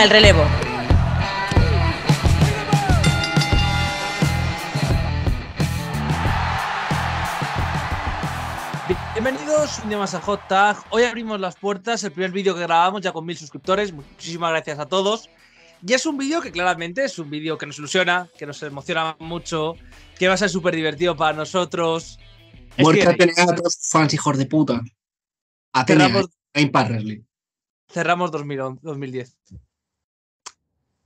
el relevo. Bienvenidos un día más a Hot Tag. Hoy abrimos las puertas, el primer vídeo que grabamos ya con mil suscriptores. Muchísimas gracias a todos. Y es un vídeo que claramente es un vídeo que nos ilusiona, que nos emociona mucho, que va a ser súper divertido para nosotros. Muerte a a todos fans, hijos de puta. A cerramos, Cerramos 2011, 2010.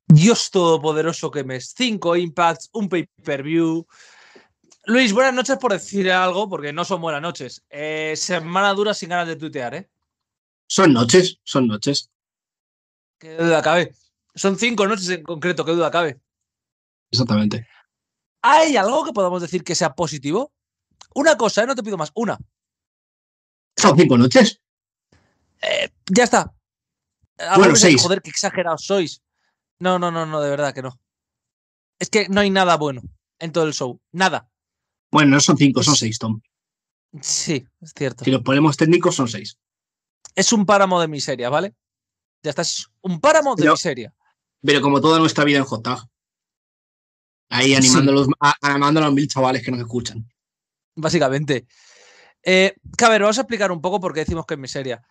Dios Todopoderoso que me es 5 Impacts, un pay-per-view. Luis, buenas noches por decir algo, porque no son buenas noches. Eh, semana dura sin ganas de tuitear, ¿eh? Son noches, son noches. Qué duda cabe. Son cinco noches en concreto, qué duda cabe. Exactamente. ¿Hay algo que podamos decir que sea positivo? Una cosa, ¿eh? no te pido más, una. Son cinco noches. Eh, ya está. Bueno, seis. Joder, qué exagerados sois. No, no, no, no, de verdad que no. Es que no hay nada bueno en todo el show. Nada. Bueno, no son cinco, son seis, Tom. Sí, es cierto. Si los ponemos técnicos, son seis. Es un páramo de miseria, ¿vale? Ya estás. Un páramo de miseria. Pero como toda nuestra vida en J. Ahí animándolos, animando a los mil chavales que nos escuchan. Básicamente. Eh, a ver, vamos a explicar un poco por qué decimos que es miseria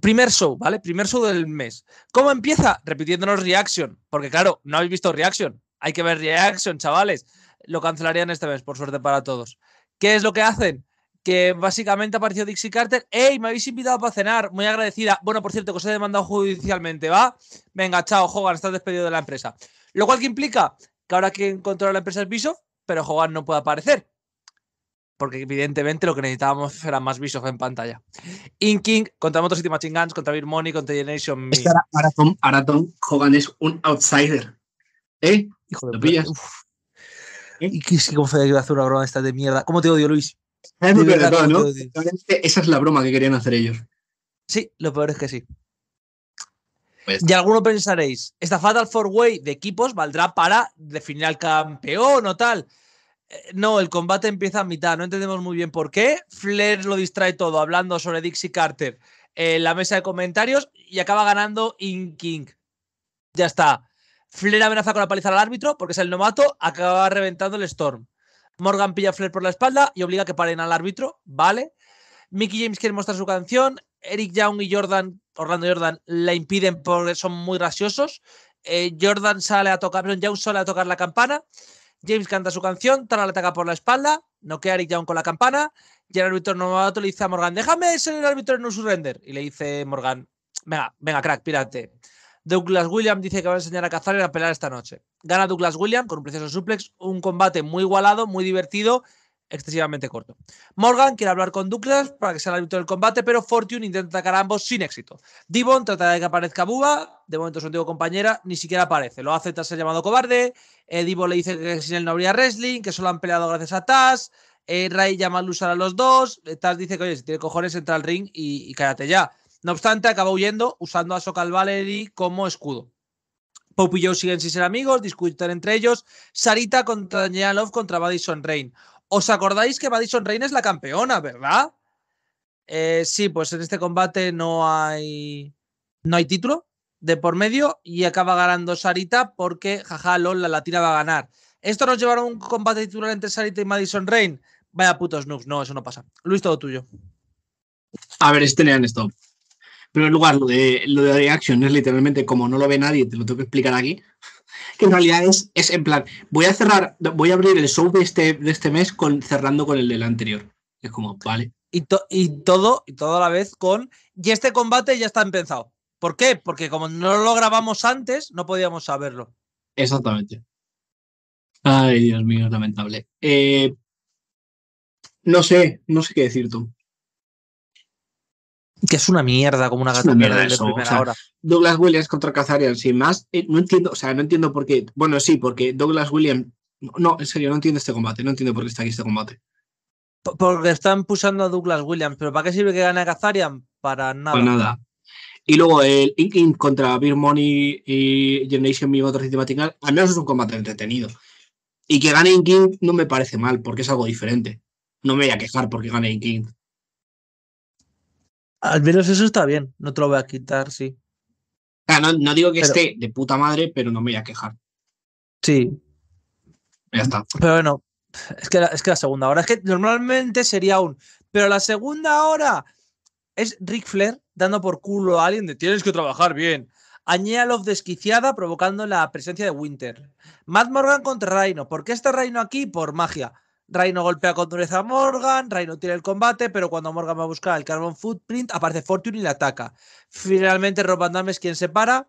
primer show, ¿vale? Primer show del mes. ¿Cómo empieza? Repitiéndonos Reaction, porque claro, no habéis visto Reaction. Hay que ver Reaction, chavales. Lo cancelarían este mes, por suerte para todos. ¿Qué es lo que hacen? Que básicamente apareció Dixie Carter. ¡Ey! Me habéis invitado para cenar. Muy agradecida. Bueno, por cierto, que os he demandado judicialmente, ¿va? Venga, chao, Hogan, estás despedido de la empresa. Lo cual que implica que ahora quien controla la empresa es Bishop, pero Hogan no puede aparecer porque evidentemente lo que necesitábamos era más visos en pantalla. Inking contra Motor Machine Guns, contra Beer Money, contra Generation Me. Ahora Hogan es un outsider. ¿Eh? Hijo de pillas? ¿Eh? ¿Y qué, sí, cómo fue que hacer una broma esta de mierda? ¿Cómo te odio, Luis? Esa es la broma que querían hacer ellos. Sí, lo peor es que sí. Pues y alguno pensaréis, esta Fatal Four Way de equipos valdrá para definir al campeón o tal no, el combate empieza a mitad, no entendemos muy bien por qué. Flair lo distrae todo hablando sobre Dixie Carter en la mesa de comentarios y acaba ganando Inking, King. Ya está. Flair amenaza con la paliza al árbitro porque es el nomato, acaba reventando el Storm. Morgan pilla a Flair por la espalda y obliga a que paren al árbitro, ¿vale? Mickey James quiere mostrar su canción, Eric Young y Jordan, Orlando Jordan, la impiden porque son muy graciosos. Eh, Jordan sale a tocar, Young sale a tocar la campana. James canta su canción, Tana le ataca por la espalda, noquea a Eric Young con la campana y el árbitro novato le dice a Morgan, déjame ser el árbitro en un surrender. Y le dice Morgan, venga, venga, crack, pírate. Douglas William dice que va a enseñar a cazar y a pelear esta noche. Gana Douglas William con un precioso suplex, un combate muy igualado, muy divertido excesivamente corto. Morgan quiere hablar con Douglas para que sea el árbitro del combate, pero Fortune intenta atacar a ambos sin éxito. Devon trata de que aparezca Buba, de momento su antigua compañera ni siquiera aparece. Lo hace tras ser llamado cobarde. Eh, Devon le dice que sin él no habría wrestling, que solo han peleado gracias a Taz. Eh, Ray llama a Luzar a los dos. Eh, Taz dice que, oye, si tiene cojones, entra al ring y, cállate ya. No obstante, acaba huyendo usando a Sokal Valery como escudo. Pop y Joe siguen sin ser amigos, discuten entre ellos. Sarita contra Love contra Madison Rain. ¿Os acordáis que Madison Reign es la campeona, verdad? Eh, sí, pues en este combate no hay, no hay título de por medio y acaba ganando Sarita porque, jaja, LOL, la latina va a ganar. Esto nos llevará a un combate titular entre Sarita y Madison Reign. Vaya putos noobs, no, eso no pasa. Luis, todo tuyo. A ver, este en esto. En primer lugar, lo de, lo de es literalmente como no lo ve nadie, te lo tengo que explicar aquí que en realidad es, es en plan, voy a cerrar, voy a abrir el show de este, de este mes cerrando con el del anterior. Es como, vale. Y, y todo, y toda a la vez con, y este combate ya está empezado. ¿Por qué? Porque como no lo grabamos antes, no podíamos saberlo. Exactamente. Ay, Dios mío, lamentable. Eh, no sé, no sé qué decir tú que es una mierda, como una gata mierda de primera hora. Douglas Williams contra Kazarian, sin más. Eh, no entiendo, o sea, no entiendo por qué. Bueno, sí, porque Douglas Williams. No, en serio, no entiendo este combate. No entiendo por qué está aquí este combate. porque están pulsando a Douglas Williams, pero ¿para qué sirve que gane Kazarian? Para nada. Para nada. Y luego el Inking contra Beer Money y Generation Mi otra al menos es un combate entretenido. Y que gane Inking no me parece mal, porque es algo diferente. No me voy a quejar porque gane Inking. Al menos eso está bien, no te lo voy a quitar, sí. no, digo que esté de puta madre, pero no me voy a quejar. Sí. Ya está. Pero bueno, es que, la, es que segunda hora, es que normalmente sería un. Pero la segunda hora es Rick Flair dando por culo a alguien de tienes que trabajar bien. Añea desquiciada provocando la presencia de Winter. Matt Morgan contra Reino. ¿Por qué está Reino aquí? Por magia. Reino golpea con dureza a Morgan, Reino tira el combate, pero cuando Morgan va a buscar el Carbon Footprint, aparece Fortune y le ataca. Finalmente Rob Van Damme es quien se para,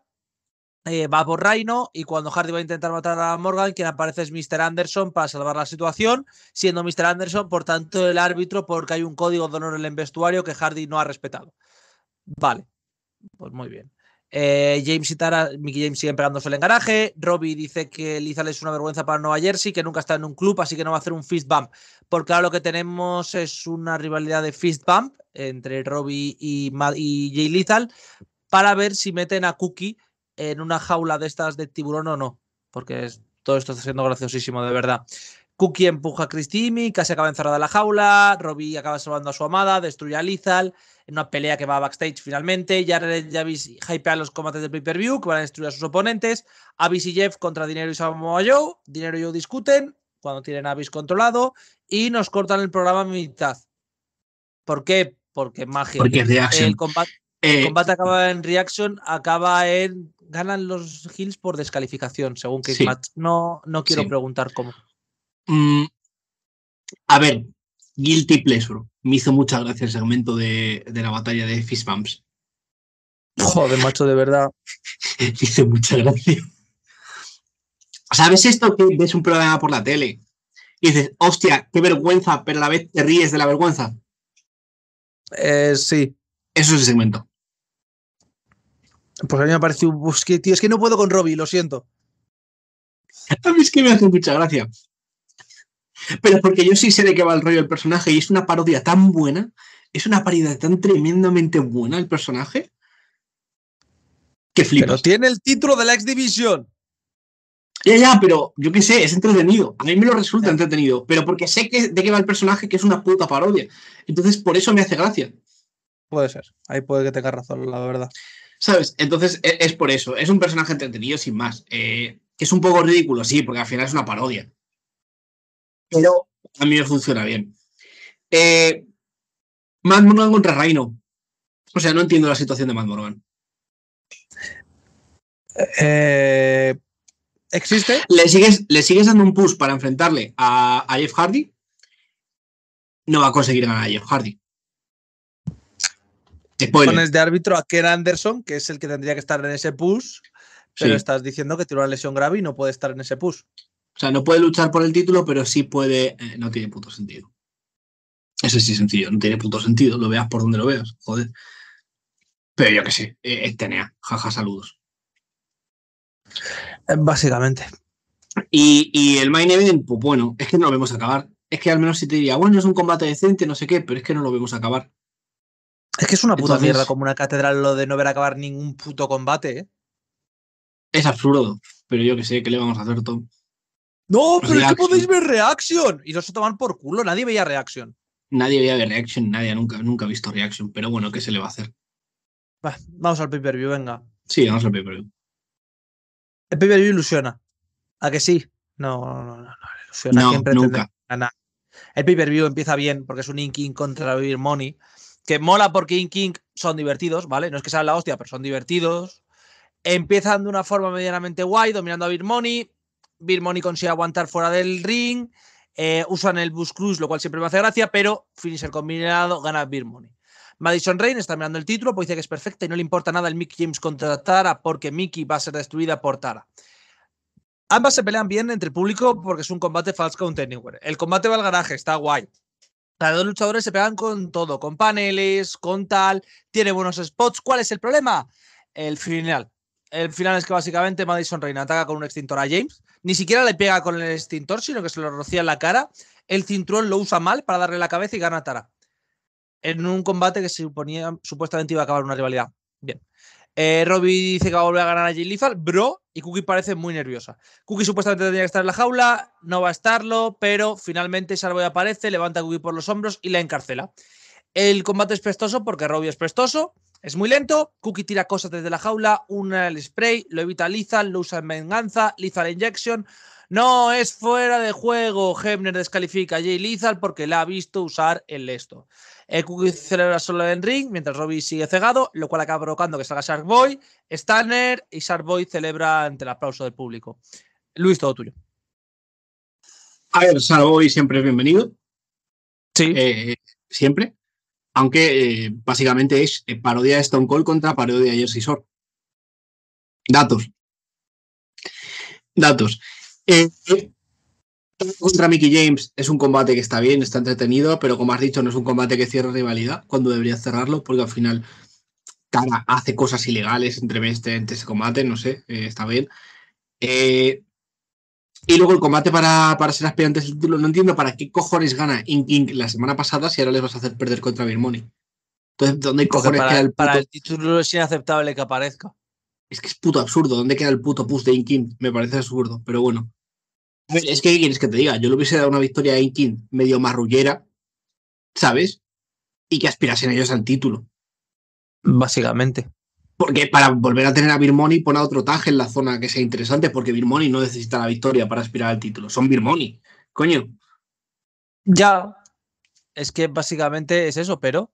eh, va por Reino, y cuando Hardy va a intentar matar a Morgan, quien aparece es Mr. Anderson para salvar la situación, siendo Mr. Anderson por tanto el árbitro porque hay un código de honor en el vestuario que Hardy no ha respetado. Vale, pues muy bien. Eh, James y Tara, Mickey James siguen pegándose el garaje. Robbie dice que Lizal es una vergüenza para Nueva Jersey, que nunca está en un club, así que no va a hacer un fist bump. Porque ahora lo que tenemos es una rivalidad de fist bump entre Robbie y, Jay Lizal para ver si meten a Cookie en una jaula de estas de tiburón o no. Porque todo esto está siendo graciosísimo, de verdad. Cookie empuja a Mika casi acaba encerrada la jaula. Robbie acaba salvando a su amada, destruye a Lizal en una pelea que va a backstage finalmente. Jared y Javis hypean los combates de pay-per-view que van a destruir a sus oponentes. Abyss y Jeff contra Dinero y Samoa Joe. Dinero y Joe discuten cuando tienen a Abyss controlado y nos cortan el programa a mitad. ¿Por qué? Porque magia. el eh, combate, acaba en Reaction, acaba en. Ganan los Hills por descalificación, según que No, no quiero preguntar cómo. Mm, a ver, Guilty Pleasure. Me hizo mucha gracia el segmento de, la batalla de Fist Bumps. Joder, macho, de verdad. Me hizo mucha gracia. ¿Sabes esto? Que ves un programa por la tele y dices, hostia, qué vergüenza, pero a la vez te ríes de la vergüenza. Eh, sí. Eso es el segmento. Pues a mí me pareció, es que, es que no puedo con Robbie, lo siento. A mí es que me hace mucha gracia. Pero porque yo sí sé de qué va el rollo del personaje y es una parodia tan buena, es una parodia tan tremendamente buena el personaje, que flipas. Pero tiene el título de la X Division. Ya, ya, pero yo qué sé, es entretenido. A mí me lo resulta entretenido, pero porque sé que, de qué va el personaje, que es una puta parodia. Entonces, por eso me hace gracia. Puede ser, ahí puede que tengas razón, la verdad. ¿Sabes? Entonces, e, es, por eso. Es un personaje entretenido, sin más. Eh, es un poco ridículo, sí, porque al final es una parodia pero a mí me funciona bien. Eh, Morgan contra Reino. O sea, no entiendo la situación de Mad Morgan. Eh, ¿Existe? ¿Le sigues, ¿Le sigues dando un push para enfrentarle a, Jeff Hardy? No va a conseguir ganar a Jeff Hardy. Pones de árbitro a Ken Anderson, que es el que tendría que estar en ese push, pero estás diciendo que tiene una lesión grave y no puede estar en ese push. O sea, no puede luchar por el título, pero sí puede. Eh, no tiene puto sentido. Eso sí es sencillo, no tiene puto sentido, lo veas por donde lo veas, joder. Pero yo que sé, es eh, eh, TNA, jaja, saludos. Básicamente. Y, el main event, pues bueno, es que no lo vemos acabar. Es que al menos si te diría, bueno, es un combate decente, no sé qué, pero es que no lo vemos acabar. Es que es una puta mierda como una catedral lo de no ver acabar ningún puto combate. Es absurdo, pero yo que sé, ¿qué le vamos a hacer, Tom? No, pero es que podéis ver Reaction. Y no se toman por culo, nadie veía Reaction. Nadie veía Reaction, nadie nunca, nunca ha visto Reaction, pero bueno, ¿qué se le va a hacer? vamos al pay-per-view, venga. Sí, vamos al pay-per-view. El pay-per-view ilusiona. ¿A que sí? No, no, no, no, No, Siempre nunca. El pay-per-view empieza bien porque es un Inking contra Big Money. Que mola porque King son divertidos, ¿vale? No es que sean la hostia, pero son divertidos. Empiezan de una forma medianamente guay, dominando a Big Money Birmoni consigue aguantar fuera del ring. Eh, usan el Bus Cruise, lo cual siempre me hace gracia, pero finisher combinado gana Birmoni. Madison Rain está mirando el título, pues dice que es perfecta y no le importa nada el Mickey James contra Tara porque Mickey va a ser destruida por Tara. Ambas se pelean bien entre el público porque es un combate False Count Anywhere. El combate va al garaje, está guay. Los dos luchadores se pegan con todo, con paneles, con tal, tiene buenos spots. ¿Cuál es el problema? El final. El final es que básicamente Madison Rain ataca con un extintor a James ni siquiera le pega con el extintor, sino que se lo rocía en la cara. El cinturón lo usa mal para darle la cabeza y gana a Tara. En un combate que se suponía, supuestamente iba a acabar una rivalidad. Bien. Eh, Robbie dice que va a volver a ganar a Jay bro, y Cookie parece muy nerviosa. Cookie supuestamente tenía que estar en la jaula, no va a estarlo, pero finalmente Sarboy aparece, levanta a Cookie por los hombros y la encarcela. El combate es prestoso porque Robbie es prestoso. Es muy lento, Cookie tira cosas desde la jaula, una el spray, lo evita Lizal, lo usa en venganza, Lizal Injection. No, es fuera de juego. Hemner descalifica a Jay Lizal porque la ha visto usar el esto. Eh, Cookie celebra solo en ring mientras Robbie sigue cegado, lo cual acaba provocando que salga Shark Boy, Stanner y Shark celebra ante el aplauso del público. Luis, todo tuyo. A ver, Shark siempre es bienvenido. Sí. Eh, siempre aunque eh, básicamente es eh, parodia de Stone Cold contra parodia de Jersey Shore. Datos. Datos. Eh, contra Mickey James es un combate que está bien, está entretenido, pero como has dicho, no es un combate que cierra rivalidad cuando debería cerrarlo, porque al final Cara hace cosas ilegales entre, este, entre ese combate, no sé, está bien. Eh, y luego el combate para, ser aspirantes del título, no entiendo para qué cojones gana Inking la semana pasada si ahora les vas a hacer perder contra Birmoni. Entonces, ¿dónde cojones queda el Para el título es inaceptable que aparezca. Es que es puto absurdo. ¿Dónde queda el puto push de Inking? Me parece absurdo, pero bueno. Es que, ¿qué quieres que te diga? Yo le hubiese dado una victoria a Inking medio marrullera, ¿sabes? Y que aspirasen ellos al título. Básicamente. Porque para volver a tener a Birmoni, pon a otro Taj en la zona que sea interesante, porque Birmoni no necesita la victoria para aspirar al título. Son Birmoni, coño. Ya. Es que básicamente es eso, pero.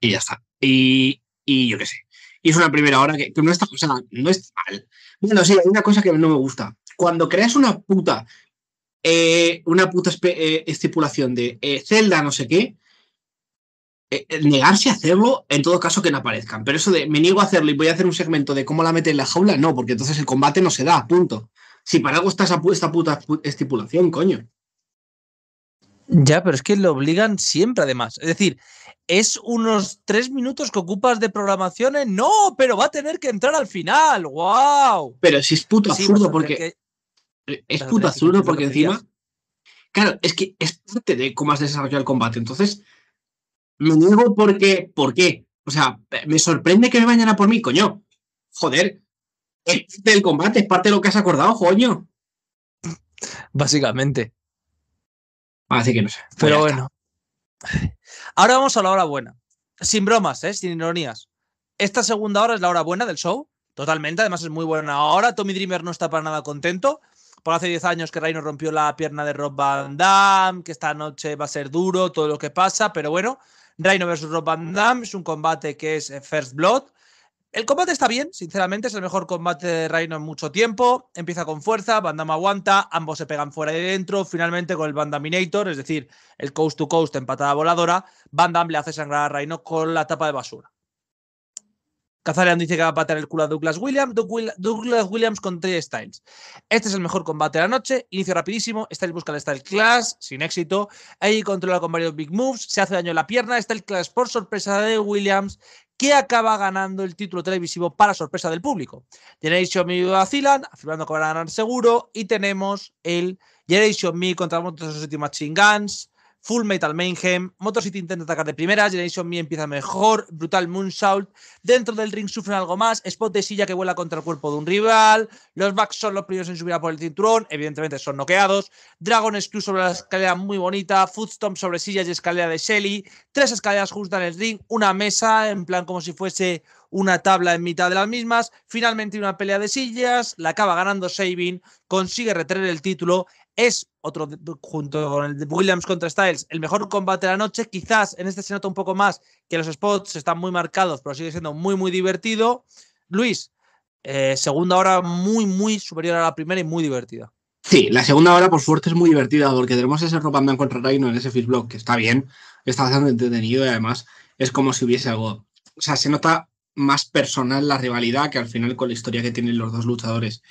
Y ya está. Y, yo qué sé. Y es una primera hora que, no está. O sea, no es mal. Bueno, sí, hay una cosa que no me gusta. Cuando creas una puta. Eh, una puta eh, estipulación de celda eh, Zelda, no sé qué eh, eh, negarse a hacerlo, en todo caso que no aparezcan. Pero eso de me niego a hacerlo y voy a hacer un segmento de cómo la mete en la jaula, no, porque entonces el combate no se da, punto. Si para algo está esta puta estipulación, coño. Ya, pero es que lo obligan siempre, además. Es decir, es unos tres minutos que ocupas de programaciones. No, pero va a tener que entrar al final. ¡Wow! Pero si es puto absurdo, porque. Es puto absurdo, porque encima. Claro, es que es parte de cómo has desarrollado el combate. Entonces, me niego porque, ¿por qué? O sea, me sorprende que me vayan a por mí, coño. Joder, es del combate, es parte de lo que has acordado, coño. Básicamente. Así que no sé. Pues pero bueno. Ahora vamos a la hora buena. Sin bromas, ¿eh? sin ironías. Esta segunda hora es la hora buena del show. Totalmente, además es muy buena Ahora, Tommy Dreamer no está para nada contento. Por hace 10 años que Reino rompió la pierna de Rob Van Damme, que esta noche va a ser duro todo lo que pasa, pero bueno, Rhino vs. Rob Van Damme, es un combate que es eh, First Blood. El combate está bien, sinceramente, es el mejor combate de Reino en mucho tiempo. Empieza con fuerza, Van Damme aguanta, ambos se pegan fuera y dentro. Finalmente, con el Van Daminator, es decir, el coast to coast empatada voladora, Van Damme le hace sangrar a Reino con la tapa de basura. Kazarian dice que va a patear el culo a Douglas Williams. Douglas Williams contra Styles. Este es el mejor combate de la noche. Inicio rapidísimo. Styles busca el Style Clash sin éxito. Ahí controla con varios big moves. Se hace daño en la pierna. Style Clash por sorpresa de Williams que acaba ganando el título televisivo para sorpresa del público. Generation Me vacilan, afirmando que van a ganar seguro. Y tenemos el Generation Me contra Monsters últimos Machine Guns. Full Metal Mayhem, Motor City intenta atacar de primera, Generation Me empieza mejor, Brutal Moonsault, dentro del ring sufren algo más, Spot de silla que vuela contra el cuerpo de un rival, los Bucks son los primeros en subir a por el cinturón, evidentemente son noqueados, Dragon Screw sobre la escalera muy bonita, Footstomp sobre sillas y escalera de Shelly, tres escaleras justas en el ring, una mesa en plan como si fuese una tabla en mitad de las mismas, finalmente una pelea de sillas, la acaba ganando Sabin, consigue retener el título, es otro, junto con el de Williams contra Styles, el mejor combate de la noche. Quizás en este se nota un poco más que los spots están muy marcados, pero sigue siendo muy, muy divertido. Luis, eh, segunda hora muy, muy superior a la primera y muy divertida. Sí, la segunda hora, por suerte, es muy divertida porque tenemos ese ropa en contra Reino en ese Fish que está bien, está bastante entretenido y además es como si hubiese algo. O sea, se nota más personal la rivalidad que al final con la historia que tienen los dos luchadores.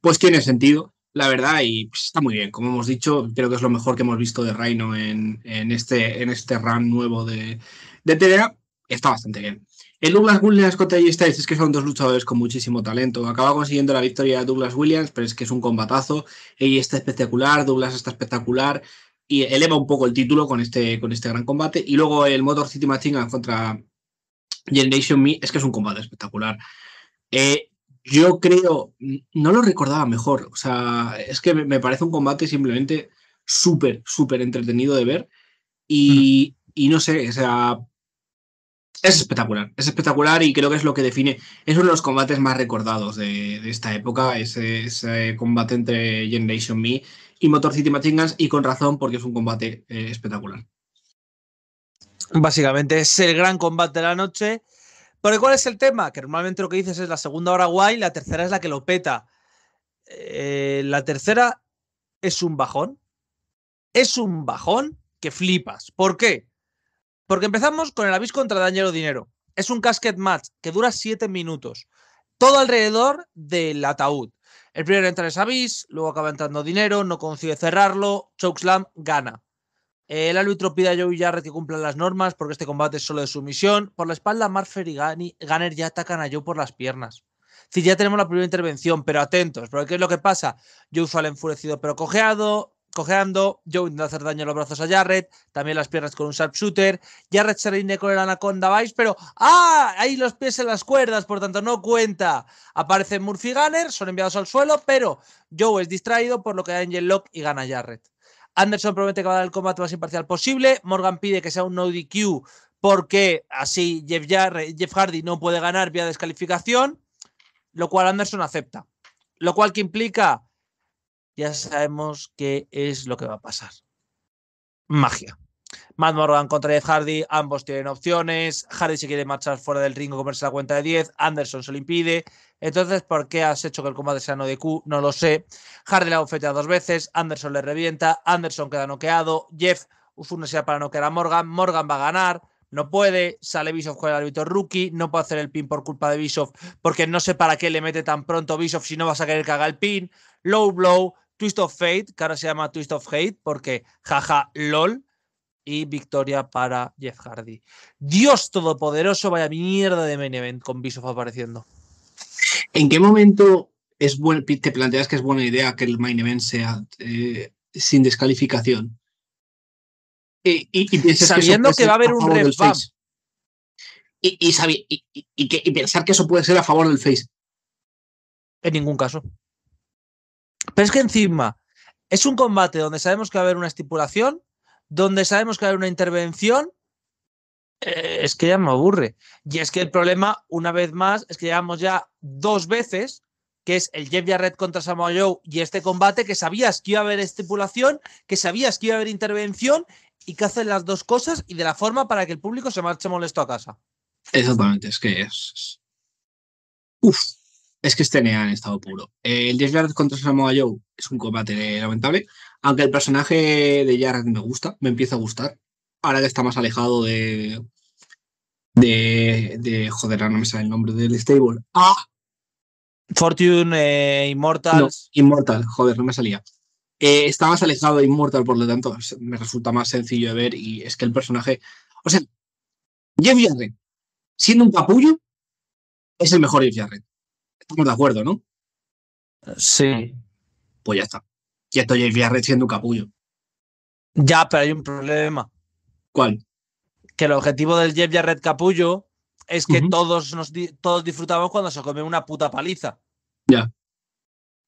Pues tiene sentido, la verdad, y está muy bien. Como hemos dicho, creo que es lo mejor que hemos visto de Reino en, este, en este run nuevo de, de Está bastante bien. El Douglas Williams contra Jay Styles es que son dos luchadores con muchísimo talento. Acaba consiguiendo la victoria de Douglas Williams, pero es que es un combatazo. Ella está espectacular, Douglas está espectacular y eleva un poco el título con este, con este gran combate. Y luego el Motor City Machine contra Generation Me es que es un combate espectacular. Eh, yo creo, no lo recordaba mejor. O sea, es que me parece un combate simplemente súper, súper entretenido de ver. Y, no sé, o sea, es espectacular. Es espectacular y creo que es lo que define. Es uno de los combates más recordados de, esta época, ese, combate entre Generation Me y Motor City y con razón, porque es un combate eh, espectacular. Básicamente es el gran combate de la noche. Porque ¿cuál es el tema? Que normalmente lo que dices es la segunda hora guay, la tercera es la que lo peta. Eh, la tercera es un bajón. Es un bajón que flipas. ¿Por qué? Porque empezamos con el aviso contra Dañero Dinero. Es un casket match que dura siete minutos. Todo alrededor del ataúd. El primero entra es Avis, luego acaba entrando dinero, no consigue cerrarlo, Chokeslam gana. El eh, árbitro pide a y Jarrett que cumplan las normas porque este combate es solo de sumisión. Por la espalda, Marfer y Gunner ya atacan a Joe por las piernas. Si ya tenemos la primera intervención, pero atentos, porque ¿qué es lo que pasa? Joe sale enfurecido pero cojeado, cojeando. Joe intenta hacer daño a los brazos a Jarrett, también las piernas con un sharpshooter. Jarrett se reine con el Anaconda Vice, pero ¡ah! Ahí los pies en las cuerdas, por tanto no cuenta. Aparecen Murphy y Gunner, son enviados al suelo, pero Joe es distraído, por lo que Angel Lock y gana Jarrett. Anderson promete que va a dar el combate más imparcial posible. Morgan pide que sea un no DQ porque así Jeff, Hardy no puede ganar vía descalificación, lo cual Anderson acepta. Lo cual que implica, ya sabemos qué es lo que va a pasar. Magia. Matt Morgan contra Jeff Hardy, ambos tienen opciones. Hardy se quiere marchar fuera del ring o comerse la cuenta de 10. Anderson se lo impide. Entonces, ¿por qué has hecho que el combate sea no de Q? No lo sé. Hardy la bofetea dos veces. Anderson le revienta. Anderson queda noqueado. Jeff usa una silla para noquear a Morgan. Morgan va a ganar. No puede, sale Bischoff con el árbitro rookie, no puede hacer el pin por culpa de Bischoff, porque no sé para qué le mete tan pronto Bischoff si no vas a querer que haga el pin. Low blow, Twist of Fate, que ahora se llama Twist of Hate, porque jaja, lol, y victoria para Jeff Hardy. Dios todopoderoso, vaya mierda de main event con Bischoff apareciendo. ¿En qué momento es te planteas que es buena idea que el main event sea eh, sin descalificación? Y, y, Sabiendo que, va a haber un revamp. Y, y, y pensar que eso puede ser a favor del face. En ningún caso. Pero es que encima es un combate donde sabemos que va a haber una estipulación donde sabemos que hay una intervención, eh, es que ya me aburre. Y es que el problema, una vez más, es que llevamos ya dos veces, que es el Jeff Jarrett contra Samoa Joe y este combate, que sabías que iba a haber estipulación, que sabías que iba a haber intervención y que hacen las dos cosas y de la forma para que el público se marche molesto a casa. Exactamente, es que es. Uf, es que este NEA en estado puro. El Jeff Jarrett contra Samoa Joe es un combate lamentable. Aunque el personaje de Jared me gusta, me empieza a gustar. Ahora que está más alejado de. de. de joder, no me sale el nombre del stable. ¡Ah! Fortune, eh, Immortal. No, Immortal, joder, no me salía. Eh, está más alejado de Immortal, por lo tanto, me resulta más sencillo de ver. Y es que el personaje. O sea, Jeff Jarrett, siendo un capullo, es el mejor Jeff Jarrett. Estamos de acuerdo, ¿no? Sí. Pues ya está. Y esto Jarrett siendo un capullo. Ya, pero hay un problema. ¿Cuál? Que el objetivo del Jeff Jarrett capullo es que todos, nos, todos disfrutamos cuando se come una puta paliza. Ya.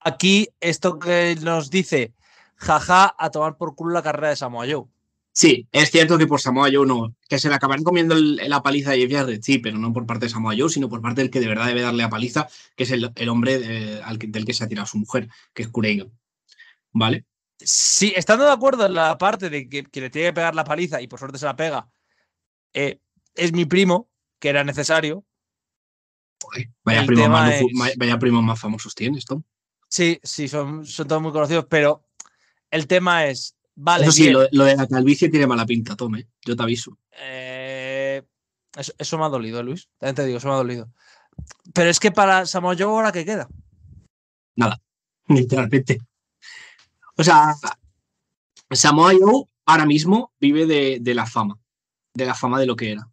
Aquí, esto que nos dice, jaja, a tomar por culo la carrera de Samoa Joe. Sí, es cierto que por Samoa Joe no. Que se le acabarán comiendo la paliza de Jeff Jarrett, sí, pero no por parte de Samoa Joe, sino por parte del que de verdad debe darle la paliza, que es el, hombre eh, del que se ha tirado su mujer, que es Kureiga. ¿vale? Sí, estando de acuerdo en la parte de que, le tiene que pegar la paliza y por suerte se la pega, eh, es mi primo, que era necesario. vaya, primos más famosos tienes, Tom. Sí, sí, son, son todos muy conocidos, pero el tema es, Vale, sí, lo, de la calvicie tiene mala pinta, Tome. Eh, yo te aviso. Eh, eso, eso, me ha dolido, Luis. También te digo, eso me ha dolido. Pero es que para Samoa ¿ahora qué queda? Nada, literalmente. O sea, Samoa Joe ahora mismo vive de, la fama, de la fama de lo que era.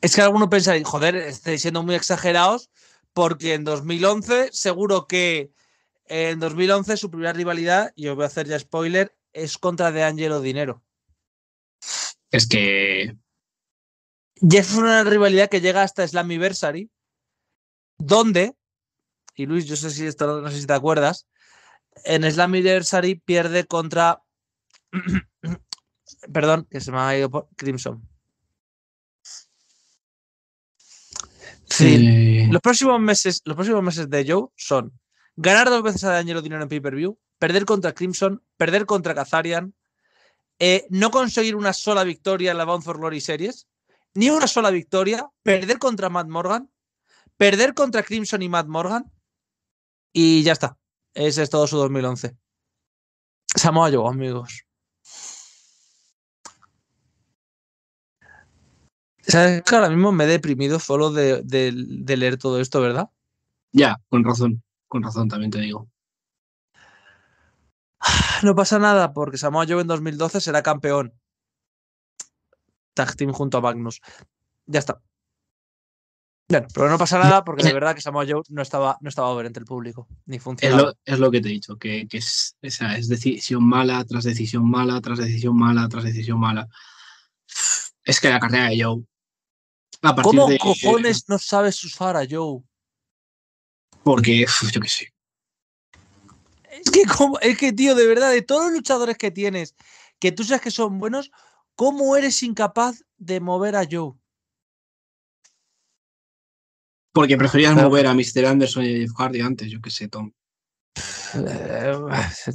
Es que algunos pensarían, joder, estáis siendo muy exagerados, porque en 2011, seguro que eh, en 2011 su primera rivalidad, y os voy a hacer ya spoiler, es contra De Angelo Dinero. Es que. Y es una rivalidad que llega hasta Slammiversary, donde, y Luis, yo sé si esto no sé si te acuerdas, en Slammiversary pierde contra. Perdón, que se me ha ido por Crimson. Los, próximos meses, los próximos meses de Joe son ganar dos veces a Daniel Dinero en pay-per-view, perder contra Crimson, perder contra Kazarian, eh, no conseguir una sola victoria en la Bound for Glory Series, ni una sola victoria, perder contra Matt Morgan, perder contra Crimson y Matt Morgan, y ya está. Ese es todo su 2011. Samoa amigos. que ahora mismo me he deprimido solo de, leer todo esto, ¿verdad? Ya, con razón. Con razón también te digo. No pasa nada, porque Samoa Joe en 2012 será campeón. Tag team junto a Magnus. Ya está. Bueno, pero no pasa nada porque de verdad que Samoa Joe no estaba, no estaba over entre el público, ni funcionaba. Es lo, que te he dicho, que, es, esa, es decisión mala tras decisión mala, tras decisión mala, tras decisión mala. Es que la carrera de Joe. A ¿Cómo de, cojones no sabes usar a Joe? Porque, yo qué sé. Es que, como, es que, tío, de verdad, de todos los luchadores que tienes, que tú sabes que son buenos, ¿cómo eres incapaz de mover a Joe? Porque preferías mover a Mr. Anderson y a Jeff Hardy antes, yo que sé, Tom. Eh,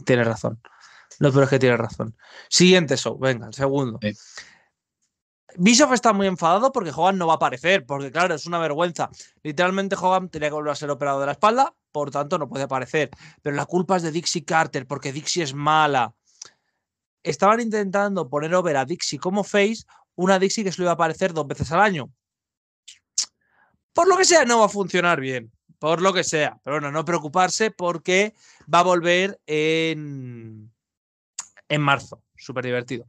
tiene razón. Lo peor es que tiene razón. Siguiente show, venga, el segundo. Bischoff Bishop está muy enfadado porque Hogan no va a aparecer, porque claro, es una vergüenza. Literalmente Hogan tenía que volver a ser operado de la espalda, por tanto no puede aparecer. Pero la culpa es de Dixie Carter, porque Dixie es mala. Estaban intentando poner over a Dixie como face, una Dixie que solo iba a aparecer dos veces al año, por lo que sea, no va a funcionar bien. Por lo que sea. Pero bueno, no preocuparse porque va a volver en, en marzo. Súper divertido.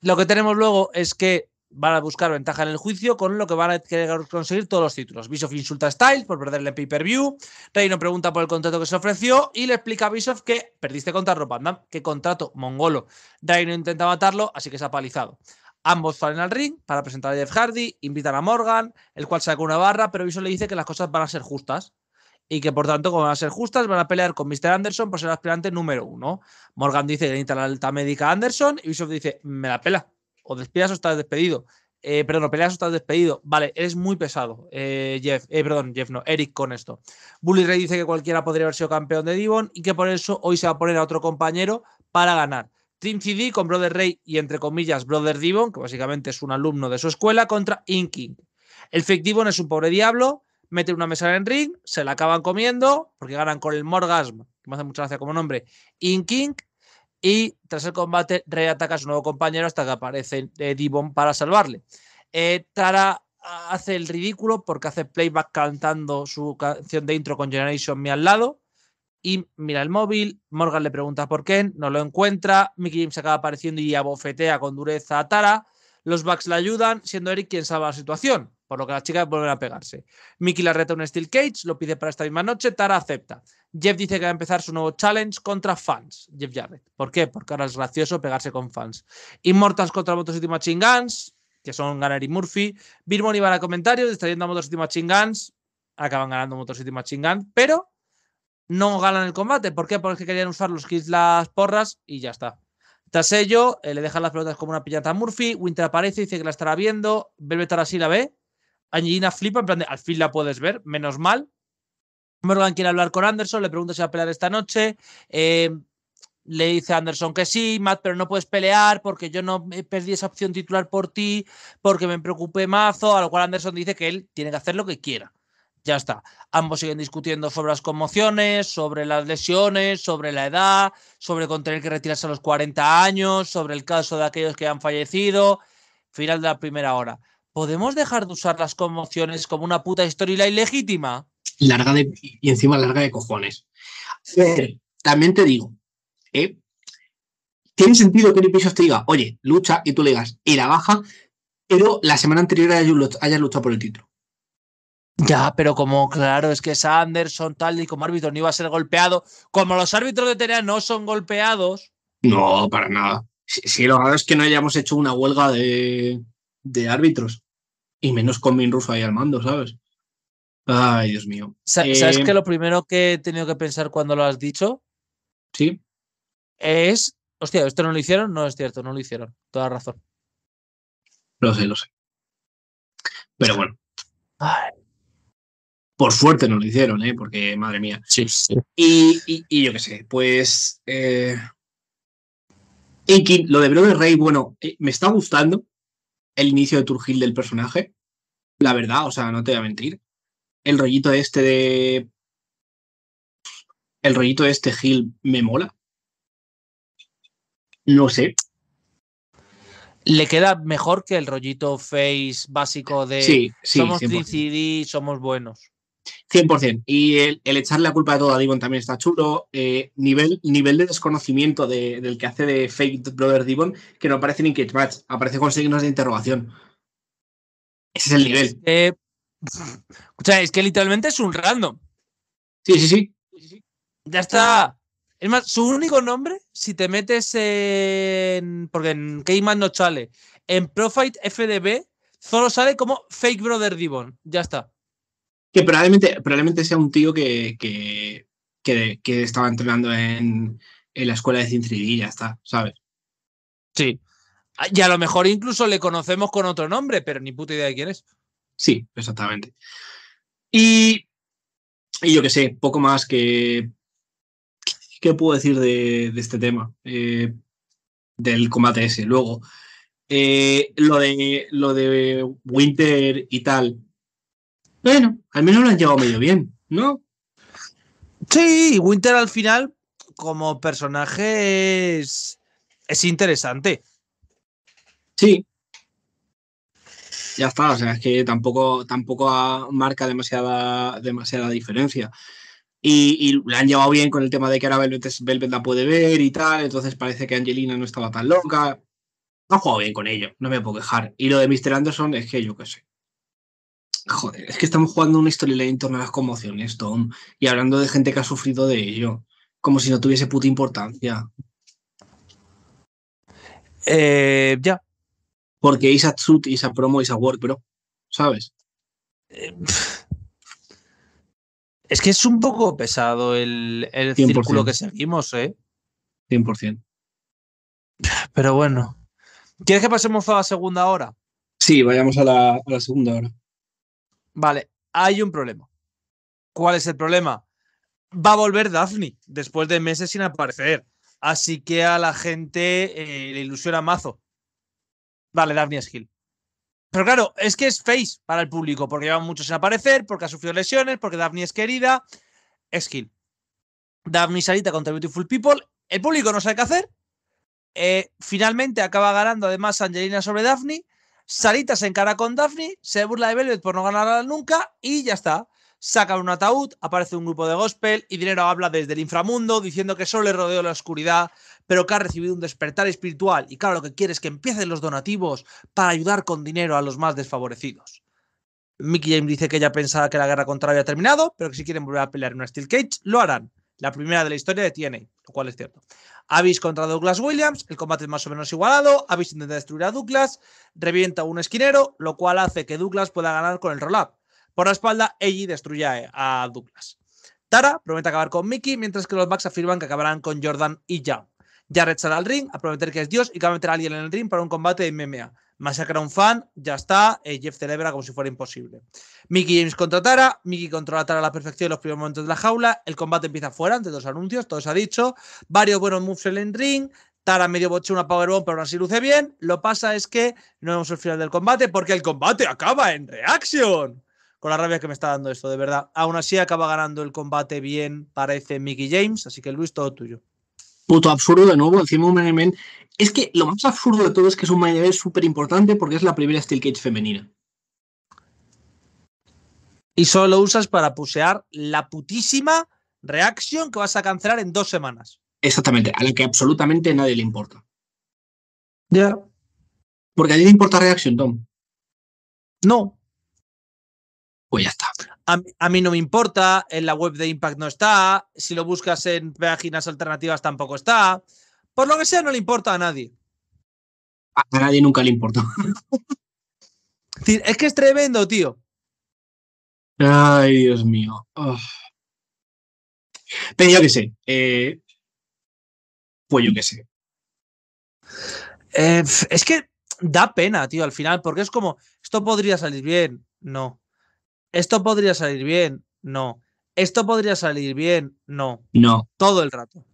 Lo que tenemos luego es que van a buscar ventaja en el juicio, con lo que van a querer conseguir todos los títulos. Bischoff insulta a Styles por perderle pay-per-view, Reino pregunta por el contrato que se ofreció y le explica a Bischoff que perdiste contra Ropandam. qué contrato mongolo. Reino intenta matarlo, así que se ha palizado. Ambos salen al ring para presentar a Jeff Hardy, invitan a Morgan, el cual saca una barra, pero Bishop le dice que las cosas van a ser justas y que por tanto, como van a ser justas, van a pelear con Mr. Anderson por ser aspirante número uno. Morgan dice que necesita la alta médica a Anderson y Bishop dice, me la pela, o despidas o estás despedido. Eh, perdón, peleas o estás despedido. Vale, eres muy pesado, eh, Jeff, eh, perdón, Jeff no, Eric con esto. Bully Ray dice que cualquiera podría haber sido campeón de Divon y que por eso hoy se va a poner a otro compañero para ganar. Team CD con Brother Ray y entre comillas Brother Devon, que básicamente es un alumno de su escuela, contra Inking. El fake Devon es un pobre diablo, mete una mesa en ring, se la acaban comiendo, porque ganan con el Morgasm, que me hace mucha gracia como nombre, Inking. Y tras el combate, Rey ataca a su nuevo compañero hasta que aparece eh, Devon para salvarle. Eh, Tara hace el ridículo porque hace playback cantando su canción de intro con Generation Me al lado y mira el móvil, Morgan le pregunta por qué no lo encuentra, Mickey James acaba apareciendo y abofetea con dureza a Tara, los Bucks la ayudan, siendo Eric quien salva la situación, por lo que las chicas vuelven a pegarse. Mickey la reta un Steel Cage, lo pide para esta misma noche, Tara acepta. Jeff dice que va a empezar su nuevo challenge contra fans, Jeff Jarrett. ¿Por qué? Porque ahora es gracioso pegarse con fans. Immortals contra Motos y Machine Guns, que son Gunner y Murphy. Birmon iba a comentarios, yendo a Motos y Machine Guns, acaban ganando Motos y Machine Guns, pero no ganan el combate. ¿Por qué? Porque querían usar los kits las porras y ya está. Tras ello, eh, le dejan las pelotas como una piñata a Murphy. Winter aparece, y dice que la estará viendo. Velvet ahora sí la ve. Angelina flipa, en plan de, al fin la puedes ver, menos mal. Morgan quiere hablar con Anderson, le pregunta si va a pelear esta noche. Em, le dice a Anderson que sí, Matt, pero no puedes pelear porque yo no perdí esa opción titular por ti, porque me preocupé mazo, a lo cual Anderson dice que él tiene que hacer lo que quiera. Ya está. Ambos siguen discutiendo sobre las conmociones, sobre las lesiones, sobre la edad, sobre contener que retirarse a los 40 años, sobre el caso de aquellos que han fallecido. Final de la primera hora. ¿Podemos dejar de usar las conmociones como una puta historia ilegítima? Larga de, y encima larga de cojones. también te digo, ¿eh? tiene sentido que episodio te diga, oye, lucha y tú le digas, y la baja, pero la semana anterior hayas luchado por el título. Ya, pero como claro, es que Sanderson tal y como árbitro no iba a ser golpeado, como los árbitros de Terea no son golpeados. No, para nada. Sí, lo raro es que no hayamos hecho una huelga de, de árbitros. Y menos con Minruf ahí al mando, ¿sabes? Ay, Dios mío. ¿Sabes eh, que lo primero que he tenido que pensar cuando lo has dicho? Sí. Es, hostia, ¿esto no lo hicieron? No es cierto, no lo hicieron. Toda razón. Lo sé, lo sé. Pero bueno. Por suerte no lo hicieron, ¿eh? porque madre mía. Sí, sí. Y, y, yo qué sé, pues. Eh... lo de Brother Rey, bueno, eh, me está gustando el inicio de Turgil del personaje. La verdad, o sea, no te voy a mentir. El rollito este de. El rollito de este Gil me mola. No sé. Le queda mejor que el rollito face básico de sí, sí, somos cd somos buenos. 100%. Y el, echarle la culpa de todo a Divon también está chulo. Eh, nivel, nivel de desconocimiento del que hace de Fake Brother Divon, que no aparece en Cage Match, aparece con signos de interrogación. Ese es el nivel. es que literalmente es un random. Sí, sí, sí. Ya está. Es más, su único nombre, si te metes en. Porque en Keyman no sale. En Profite FDB solo sale como Fake Brother Divon. Ya está que probablemente, sea un tío que, estaba entrenando en, la escuela de Cintrid y ya está, ¿sabes? Sí. Ah, y a lo mejor incluso le conocemos con otro nombre, pero ni puta idea de quién es. Sí, exactamente. Y, yo que sé, poco más que. ¿Qué puedo decir de, este tema? Eh, del combate ese. Luego, eh, lo, de, lo de Winter y tal. Bueno, al menos lo han llevado medio bien, ¿no? Sí, Winter al final, como personaje, es, interesante. Sí. Ya está, o sea, es que tampoco, tampoco marca demasiada, demasiada diferencia. Y, y, la han llevado bien con el tema de que ahora Velvet, la puede ver y tal, entonces parece que Angelina no estaba tan loca. Ha jugado bien con ello, no me puedo quejar. Y lo de Mr. Anderson es que yo qué sé. Joder, es que estamos jugando una historia en torno a las conmociones, Tom, y hablando de gente que ha sufrido de ello, como si no tuviese puta importancia. Eh, ya. Porque Isa y esa Promo, esa Work, pero, ¿sabes? Eh, es que es un poco pesado el, el círculo que seguimos, ¿eh? 100%. Pero bueno. ¿Quieres que pasemos a la segunda hora? Sí, vayamos a la segunda hora. Vale, hay un problema. ¿Cuál es el problema? Va a volver Daphne después de meses sin aparecer. Así que a la gente eh, le ilusiona mazo. Vale, Daphne es Pero claro, es que es face para el público, porque lleva mucho sin aparecer, porque ha sufrido lesiones, porque Daphne es querida. Es Gil. Daphne salita contra Beautiful People. El público no sabe qué hacer. Eh, finalmente acaba ganando además Angelina sobre Daphne. Sarita se encara con Daphne, se burla de Velvet por no ganarla nunca y ya está. Saca un ataúd, aparece un grupo de gospel y Dinero habla desde el inframundo diciendo que solo le rodeó la oscuridad, pero que ha recibido un despertar espiritual y claro, lo que quiere es que empiecen los donativos para ayudar con dinero a los más desfavorecidos. Mickey James dice que ella pensaba que la guerra contra había terminado, pero que si quieren volver a pelear en una Steel Cage, lo harán la primera de la historia de TNA, lo cual es cierto. Abyss contra Douglas Williams, el combate es más o menos igualado, Abyss intenta destruir a Douglas, revienta un esquinero, lo cual hace que Douglas pueda ganar con el roll-up. Por la espalda, Eiji destruye a Douglas. Tara promete acabar con Mickey, mientras que los Bucks afirman que acabarán con Jordan y Young. Ya rechazará al ring a prometer que es Dios y que va a meter a alguien en el ring para un combate de MMA. Masacra a un fan, ya está. Eh, Jeff celebra como si fuera imposible. Mickey James contra Tara. Mickey controla a Tara a la perfección en los primeros momentos de la jaula. El combate empieza fuera, de dos anuncios, todo se ha dicho. Varios buenos moves en el ring. Tara medio boche una powerbomb, pero aún así luce bien. Lo pasa es que no vemos el final del combate porque el combate acaba en reacción. Con la rabia que me está dando esto, de verdad. Aún así acaba ganando el combate bien, parece Mickey James. Así que Luis, todo tuyo puto absurdo de nuevo, encima un Main Es que lo más absurdo de todo es que es un Main súper importante porque es la primera Steel Cage femenina. Y solo lo usas para pusear la putísima reacción que vas a cancelar en dos semanas. Exactamente, a la que absolutamente nadie le importa. Ya. Porque a nadie le importa reacción, Tom. No. Pues ya está. A, mí no me importa, en la web de Impact no está, si lo buscas en páginas alternativas tampoco está. Por lo que sea, no le importa a nadie. A, nadie nunca le importa. es que es tremendo, tío. Ay, Dios mío. Ah. Pero yo qué sé. Eh, pues yo qué sé. Eh, es que da pena, tío, al final, porque es como, esto podría salir bien. No. ¿Esto podría salir bien? No. ¿Esto podría salir bien? No. No. Todo el rato.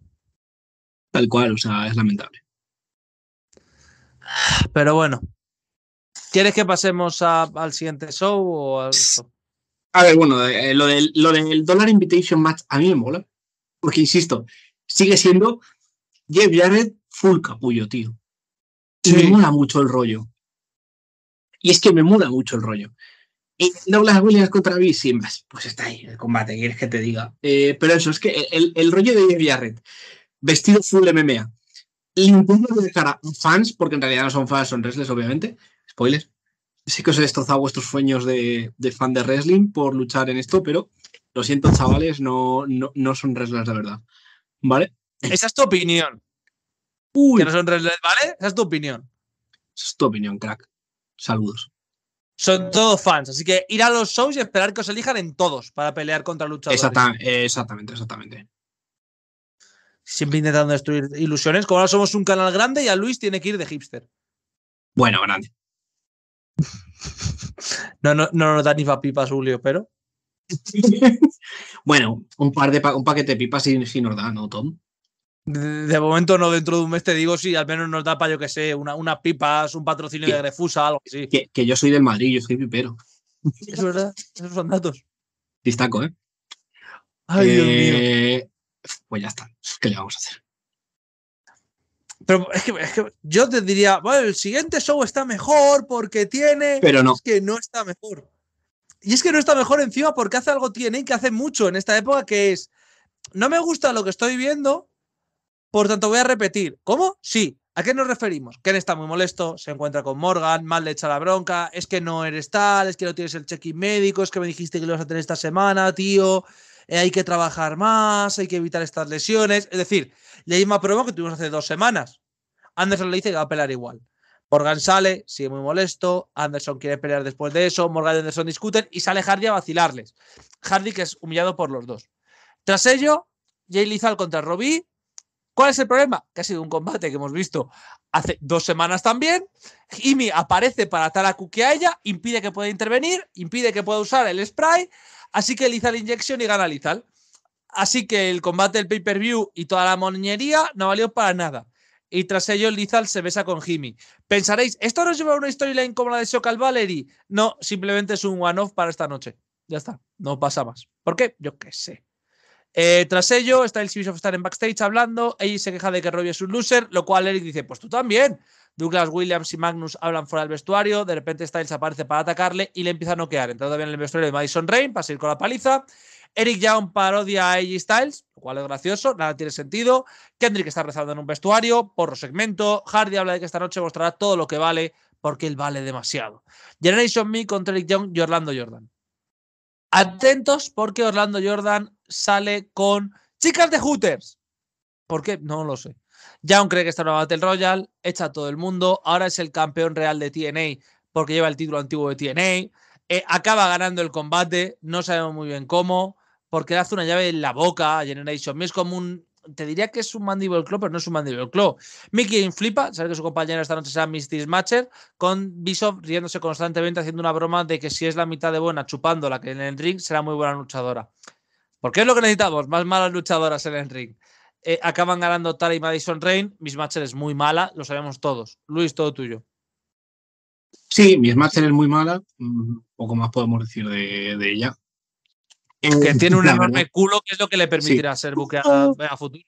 Tal cual, o sea, es lamentable. Pero bueno. ¿Quieres que pasemos al siguiente show o al... A ver, bueno, eh, eh, lo, del, Dollar Invitation Match a mí me mola. Porque, insisto, sigue siendo Jeff Jarrett full capullo, tío. Y me mola mucho el rollo. Y es que me muda mucho el rollo. Y Douglas Williams contra B, sin Pues está ahí el combate, quieres que te diga. Eh, pero eso, es que el, rollo de Red, vestido full MMA, Intento de a fans, porque en realidad no son fans, son wrestlers, obviamente. Spoilers. Sé que os he destrozado vuestros sueños de, fan de wrestling por luchar en esto, pero lo siento, chavales, no, no, son wrestlers de verdad. ¿Vale? Esa es tu opinión. Uy. Que no son wrestlers, ¿vale? Esa es tu opinión. Esa es tu opinión, crack. Saludos. Son todos fans, así que ir a los shows y esperar que os elijan en todos para pelear contra luchadores. Exactamente, exactamente, Siempre intentando destruir ilusiones. Como ahora somos un canal grande y a Luis tiene que ir de hipster. Bueno, grande. no, no, no nos da ni para pipas, Julio, pero. bueno, un, par de un paquete de pipas y sí nos da, ¿no, Tom? De momento no, dentro de un mes te digo si al menos nos da para, yo que sé, una, unas pipas, un patrocinio de Grefusa, algo así. Que, yo soy del Madrid, yo soy pipero. Es verdad, esos son datos. Distaco, ¿eh? Ay, Dios eh, mío. Pues ya está, ¿qué le vamos a hacer? Pero es que, que yo te diría, bueno, el siguiente show está mejor porque tiene... Pero no. Es que no está mejor. Y es que no está mejor encima porque hace algo tiene que hace mucho en esta época que es... No me gusta lo que estoy viendo, por tanto, voy a repetir. ¿Cómo? Sí. ¿A qué nos referimos? Ken está muy molesto, se encuentra con Morgan, mal le echa la bronca, es que no eres tal, es que no tienes el check-in médico, es que me dijiste que lo vas a tener esta semana, tío, eh, hay que trabajar más, hay que evitar estas lesiones. Es decir, la misma prueba que tuvimos hace dos semanas. Anderson le dice que va a pelear igual. Morgan sale, sigue muy molesto. Anderson quiere pelear después de eso. Morgan y Anderson discuten y sale Hardy a vacilarles. Hardy que es humillado por los dos. Tras ello, Jay Lizal contra Robbie. ¿Cuál es el problema? Que ha sido un combate que hemos visto hace dos semanas también. Jimmy aparece para atar a Cookie a ella, impide que pueda intervenir, impide que pueda usar el spray, así que Lizal Injection y gana Lizal. Así que el combate del pay-per-view y toda la moñería no valió para nada. Y tras ello, Lizal se besa con Jimmy. Pensaréis, ¿esto nos lleva a una storyline como la de Shock Valerie? No, simplemente es un one-off para esta noche. Ya está, no pasa más. ¿Por qué? Yo qué sé. Eh, tras ello, Styles y Bishop están en backstage hablando. Ella se queja de que Robbie es un loser, lo cual Eric dice: Pues tú también. Douglas Williams y Magnus hablan fuera del vestuario. De repente, Styles aparece para atacarle y le empieza a noquear. entra todavía en el vestuario de Madison Rain para seguir con la paliza. Eric Young parodia a AJ Styles, lo cual es gracioso, nada tiene sentido. Kendrick está rezando en un vestuario, porro segmento. Hardy habla de que esta noche mostrará todo lo que vale porque él vale demasiado. Generation Me contra Eric Young y Orlando Jordan. Atentos porque Orlando Jordan sale con chicas de Hooters. ¿Por qué? No lo sé. Jaun cree que está en una Battle Royale, echa a todo el mundo, ahora es el campeón real de TNA porque lleva el título antiguo de TNA, eh, acaba ganando el combate, no sabemos muy bien cómo, porque hace una llave en la boca a Generation Me, es como un... Te diría que es un Mandible Claw, pero no es un Mandible Claw. Mickey flipa, sabe que su compañero esta noche será Misty Smatcher con Bishop riéndose constantemente haciendo una broma de que si es la mitad de buena chupándola que en el ring, será muy buena luchadora. Porque es lo que necesitamos, más malas luchadoras en el ring. Eh, acaban ganando Tara y Madison Reign, Miss Matcher es muy mala, lo sabemos todos. Luis, todo tuyo. Sí, Miss Matcher es muy mala. Mm, poco más podemos decir de, ella. Que eh, tiene un enorme culo, que es lo que le permitirá ser buqueada a futuro.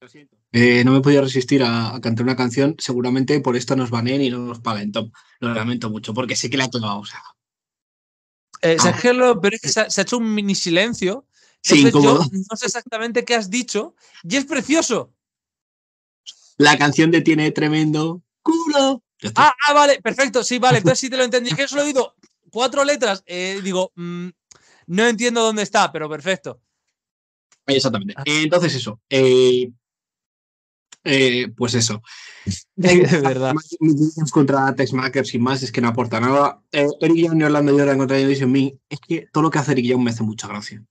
Lo siento. Eh, no me podía resistir a, cantar una canción. Seguramente por esto nos van en y no nos paguen, Tom. Lo lamento mucho, porque sé que la tengo a. Eh, ah. Sergio, es que se ha, hecho un mini silencio. sí, no sé exactamente qué has dicho y es precioso. La canción de Tiene Tremendo Culo. Ah, ah, vale, perfecto, sí, vale, entonces sí te lo entendí. Que solo he oído cuatro letras. Eh, digo, mm, no entiendo dónde está, pero perfecto. Exactamente. Ah. Entonces, eso. Eh, eh, pues eso. De eh, verdad. contra Textmakers y más es que no aporta nada. Eh, Eric Young y Orlando Lloran contra Division Me. Es que todo lo que hace Eric Young me hace mucha gracia.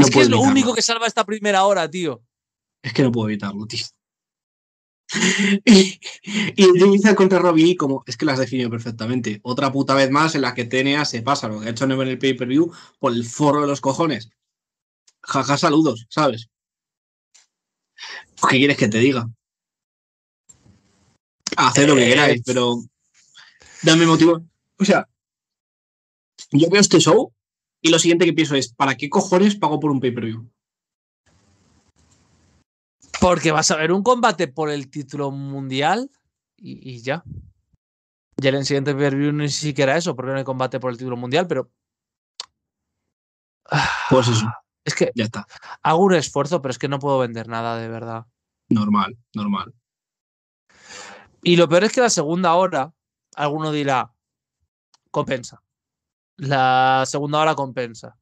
es que es lo único que salva esta primera hora, tío. Es que no puedo evitarlo, tío. y, el utiliza contra Robbie como es que las definió perfectamente. Otra puta vez más en la que TNA se pasa lo que ha hecho en el pay-per-view por el forro de los cojones. Jaja, saludos, ¿sabes? ¿Qué quieres que te diga? Haced lo que eh, queráis, pero dame motivo. O sea, yo veo este show y lo siguiente que pienso es, ¿para qué cojones pago por un pay-per-view? Porque vas a ver un combate por el título mundial y, ya. ya. en el siguiente pay-per-view ni siquiera eso, porque no hay combate por el título mundial, pero... Pues eso. Es que ya está. Hago un esfuerzo, pero es que no puedo vender nada de verdad. Normal, normal. Y lo peor es que la segunda hora, alguno dirá, compensa. La segunda hora compensa.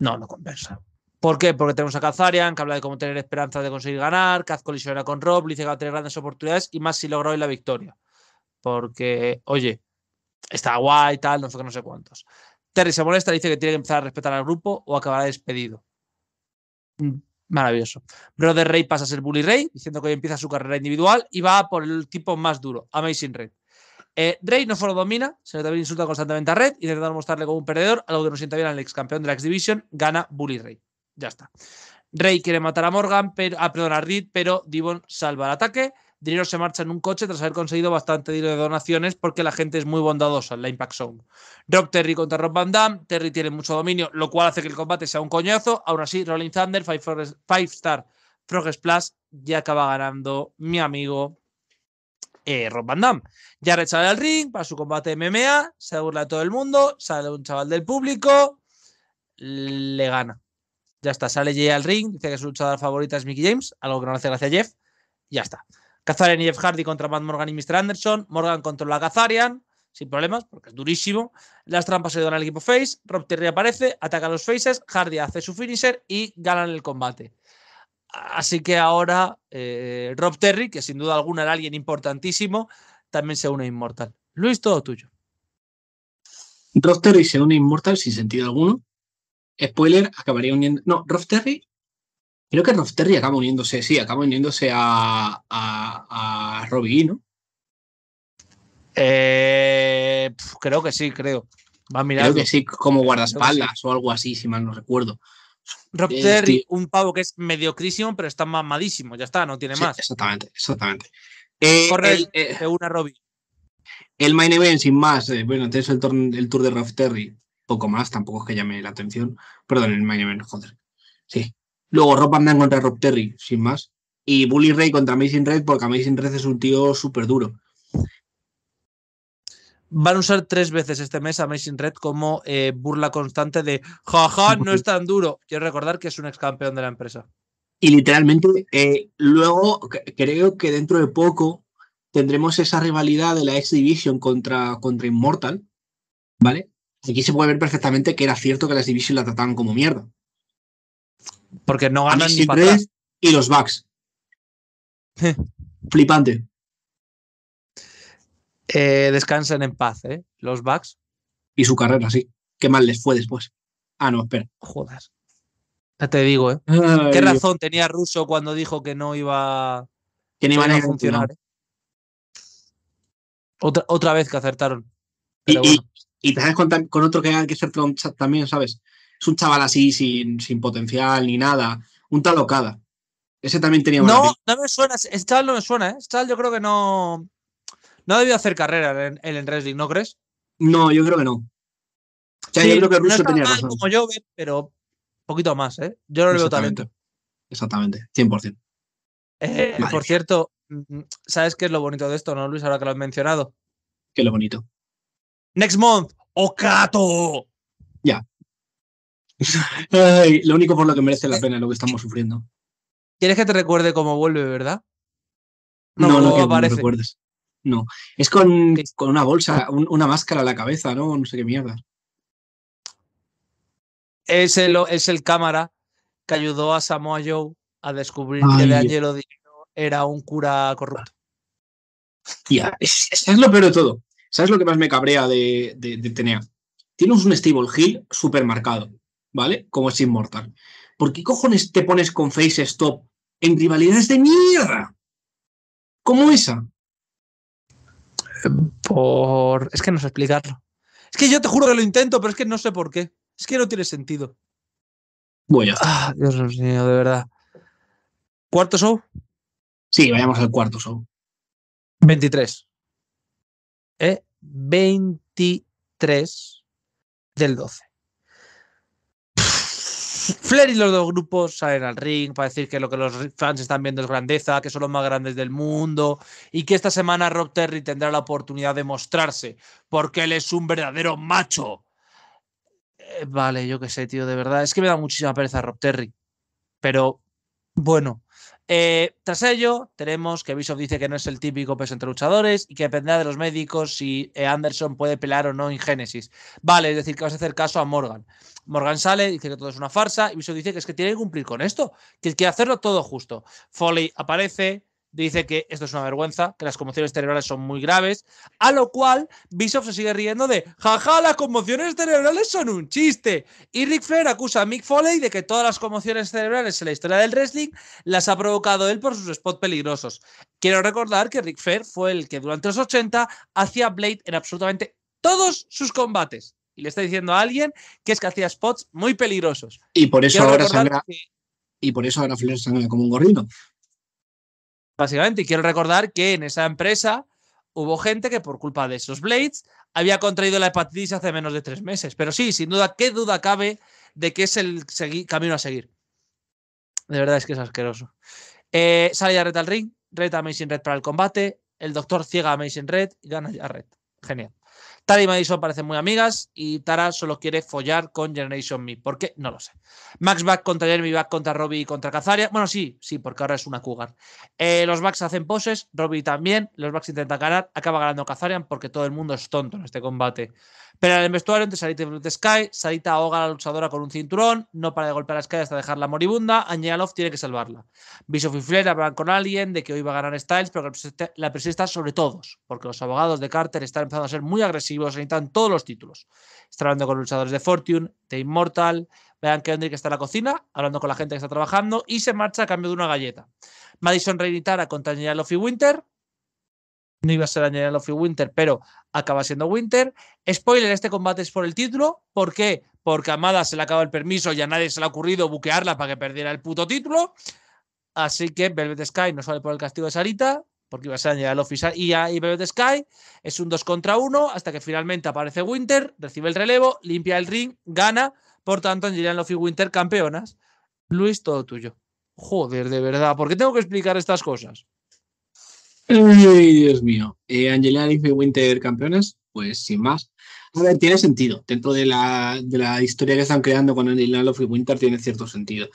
No, no compensa. ¿Por qué? Porque tenemos a Kazarian, que habla de cómo tener esperanza de conseguir ganar. Kaz colisiona con Rob, dice que va a tener grandes oportunidades y más si logró hoy la victoria. Porque, oye, está guay, y tal, no sé qué, no sé cuántos. Terry se molesta, dice que tiene que empezar a respetar al grupo o acabará despedido. Mm, maravilloso. Brother Rey pasa a ser Bully Rey, diciendo que hoy empieza su carrera individual y va por el tipo más duro, Amazing Red. Eh, Ray no solo domina, sino también insulta constantemente a Red, intentando mostrarle como un perdedor, lo que no sienta bien al ex campeón de la X Division, gana Bully Rey. Ya está. Rey quiere matar a Morgan, pero, ah, perdón, a Reed, pero Divon salva el ataque. Dinero se marcha en un coche tras haber conseguido bastante dinero de donaciones porque la gente es muy bondadosa en la Impact Zone. Rock Terry contra Rob Van Damme. Terry tiene mucho dominio, lo cual hace que el combate sea un coñazo. Aún así, Rolling Thunder, Five, Star Frog Splash ya acaba ganando mi amigo eh, Rob Van Damme. Jared sale al ring para su combate MMA, se burla de todo el mundo, sale un chaval del público, le gana. Ya está, sale Jay al ring, dice que su luchador favorita es Mickey James, algo que no le hace gracia a Jeff, ya está. Kazarian y Jeff Hardy contra Matt Morgan y Mr. Anderson. Morgan controla la Kazarian, sin problemas, porque es durísimo. Las trampas se dan al equipo Face. Rob Terry aparece, ataca a los Faces. Hardy hace su finisher y ganan el combate. Así que ahora eh, Rob Terry, que sin duda alguna era alguien importantísimo, también se une a Inmortal. Luis, todo tuyo. Rob Terry se une a Inmortal sin sentido alguno. Spoiler, acabaría uniendo. No, Rob Terry Creo que Ross Terry acaba uniéndose, sí, acaba uniéndose a, a, Robbie, ¿no? Eh, creo que sí, creo. Va a mirar. Creo que sí, como guardaespaldas o algo así, si mal no recuerdo. Rob este un pavo que es mediocrísimo, pero está mamadísimo, ya está, no tiene más. Exactamente, exactamente. Corre eh, eh, una Robbie. El main event, sin más, bueno, entonces el, el tour de Rob Terry, poco más, tampoco es que llame la atención. Perdón, el main event, joder. Sí, Luego Rob Van contra Rob Terry, sin más. Y Bully Ray contra Amazing Red, porque Amazing Red es un tío súper duro. Van a usar tres veces este mes a Amazing Red como eh, burla constante de jaja, no es tan duro. Quiero recordar que es un ex campeón de la empresa. Y literalmente, eh, luego creo que dentro de poco tendremos esa rivalidad de la X Division contra, contra Immortal. ¿Vale? Aquí se puede ver perfectamente que era cierto que la x Division la trataban como mierda. Porque no ganan ni para atrás. Y los Bucks. Flipante. Eh, descansen en paz, eh, Los Bucks. Y su carrera, sí. Qué mal les fue después. Ah, no, espera. Jodas. Ya te digo, ¿eh? ¿Qué razón tenía Russo cuando dijo que no iba, que no iba a funcionar? Eh. Otra, vez que acertaron. y, te sabes con, con otro que hay que ser también, ¿sabes? Es un chaval así sin, potencial ni nada. Un tal Okada. Ese también tenía No, no me suena. Este chaval no me suena, ¿eh? yo creo que no. No ha debido hacer carrera en, en wrestling, ¿no crees? No, yo creo que no. yo creo que Russo no tenía razón. Como yo, pero un poquito más, ¿eh? Yo no lo veo talento. Exactamente, 100%. Eh, por cierto, mm, mm, ¿sabes qué es lo bonito de esto, no, Luis? Ahora que lo has mencionado. ¿Qué es lo bonito? Next month, Okato. Ya lo único por lo que merece la pena lo que estamos sufriendo. ¿Quieres que te recuerde cómo vuelve, verdad? No, no, no, que recuerdes. No. Es con, una bolsa, una máscara a la cabeza, ¿no? No sé qué mierda. Es el, cámara que ayudó a Samoa Joe a descubrir que de Angelo Dino era un cura corrupto. Tía, es, lo peor de todo. ¿Sabes lo que más me cabrea de, de, Tenea? Tienes un Stable Hill súper marcado. ¿vale? Como es inmortal ¿Por qué cojones te pones con Face Stop en rivalidades de mierda? ¿Cómo esa. Por. Es que no sé explicarlo. Es que yo te juro que lo intento, pero es que no sé por qué. Es que no tiene sentido. Voy a. Ah, Dios mío, de verdad. ¿Cuarto show? Sí, vayamos al cuarto show. 23. ¿Eh? 23 del 12. Flair y los dos grupos salen al ring para decir que lo que los fans están viendo es grandeza, que son los más grandes del mundo y que esta semana Rob Terry tendrá la oportunidad de mostrarse porque él es un verdadero macho. Eh, vale, yo qué sé, tío, de verdad. Es que me da muchísima pereza Rob Terry. Pero bueno, eh, tras ello, tenemos que Bishop dice que no es el típico peso entre luchadores y que dependerá de los médicos si eh, Anderson puede pelear o no en Génesis. Vale, es decir, que vas a hacer caso a Morgan. Morgan sale, dice que todo es una farsa y Bishop dice que es que tiene que cumplir con esto, que que hacerlo todo justo. Foley aparece, dice que esto es una vergüenza, que las conmociones cerebrales son muy graves, a lo cual Bishop se sigue riendo de, jaja, las conmociones cerebrales son un chiste. Y Ric Flair acusa a Mick Foley de que todas las conmociones cerebrales en la historia del wrestling las ha provocado él por sus spots peligrosos. Quiero recordar que Ric Flair fue el que durante los 80 hacía Blade en absolutamente todos sus combates. Y le está diciendo a alguien que es que hacía spots muy peligrosos. Y por eso ahora sangra. Y por eso ahora Flair sangra como un gorrino. Básicamente, y quiero recordar que en esa empresa hubo gente que por culpa de esos blades había contraído la hepatitis hace menos de tres meses. Pero sí, sin duda, qué duda cabe de que es el camino a seguir. De verdad es que es asqueroso. Eh, sale a Red al ring, Red a Amazing Red para el combate, el doctor ciega a Amazing Red y gana ya Red. Genial. Tara y Madison parecen muy amigas y Tara solo quiere follar con Generation Me. ¿Por qué? No lo sé. Max back contra Jeremy back contra Robbie y contra Kazarian Bueno, sí, sí, porque ahora es una cougar. Eh, los backs hacen poses, Robbie también. Los backs intentan ganar, acaba ganando Kazarian porque todo el mundo es tonto en este combate. Pero en el vestuario entre Sarita y Blue Sky, Sarita ahoga a la luchadora con un cinturón, no para de golpear a Sky hasta dejarla moribunda. Angela Love tiene que salvarla. Bishop y Flair hablan con alguien de que hoy va a ganar Styles, pero la persista sobre todos, porque los abogados de Carter están empezando a ser muy agresivos equipos todos los títulos. Está hablando con luchadores de Fortune, de Immortal, vean que André está en la cocina, hablando con la gente que está trabajando y se marcha a cambio de una galleta. Madison Reinitara contra Angela y Winter. No iba a ser Angela y Winter, pero acaba siendo Winter. Spoiler, este combate es por el título. ¿Por qué? Porque a Amada se le acaba el permiso y a nadie se le ha ocurrido buquearla para que perdiera el puto título. Así que Velvet Sky no sale por el castigo de Sarita, porque iba a ser al Office y a de Sky. Es un 2 contra 1 hasta que finalmente aparece Winter, recibe el relevo, limpia el ring, gana. Por tanto, Angelina Love y Winter campeonas. Luis, todo tuyo. Joder, de verdad, ¿por qué tengo que explicar estas cosas? Ay, Dios mío. Eh, Angelina Love y Winter campeonas, pues sin más. A ver, tiene sentido. Dentro de la, de la historia que están creando con Angelina Love y Winter tiene cierto sentido.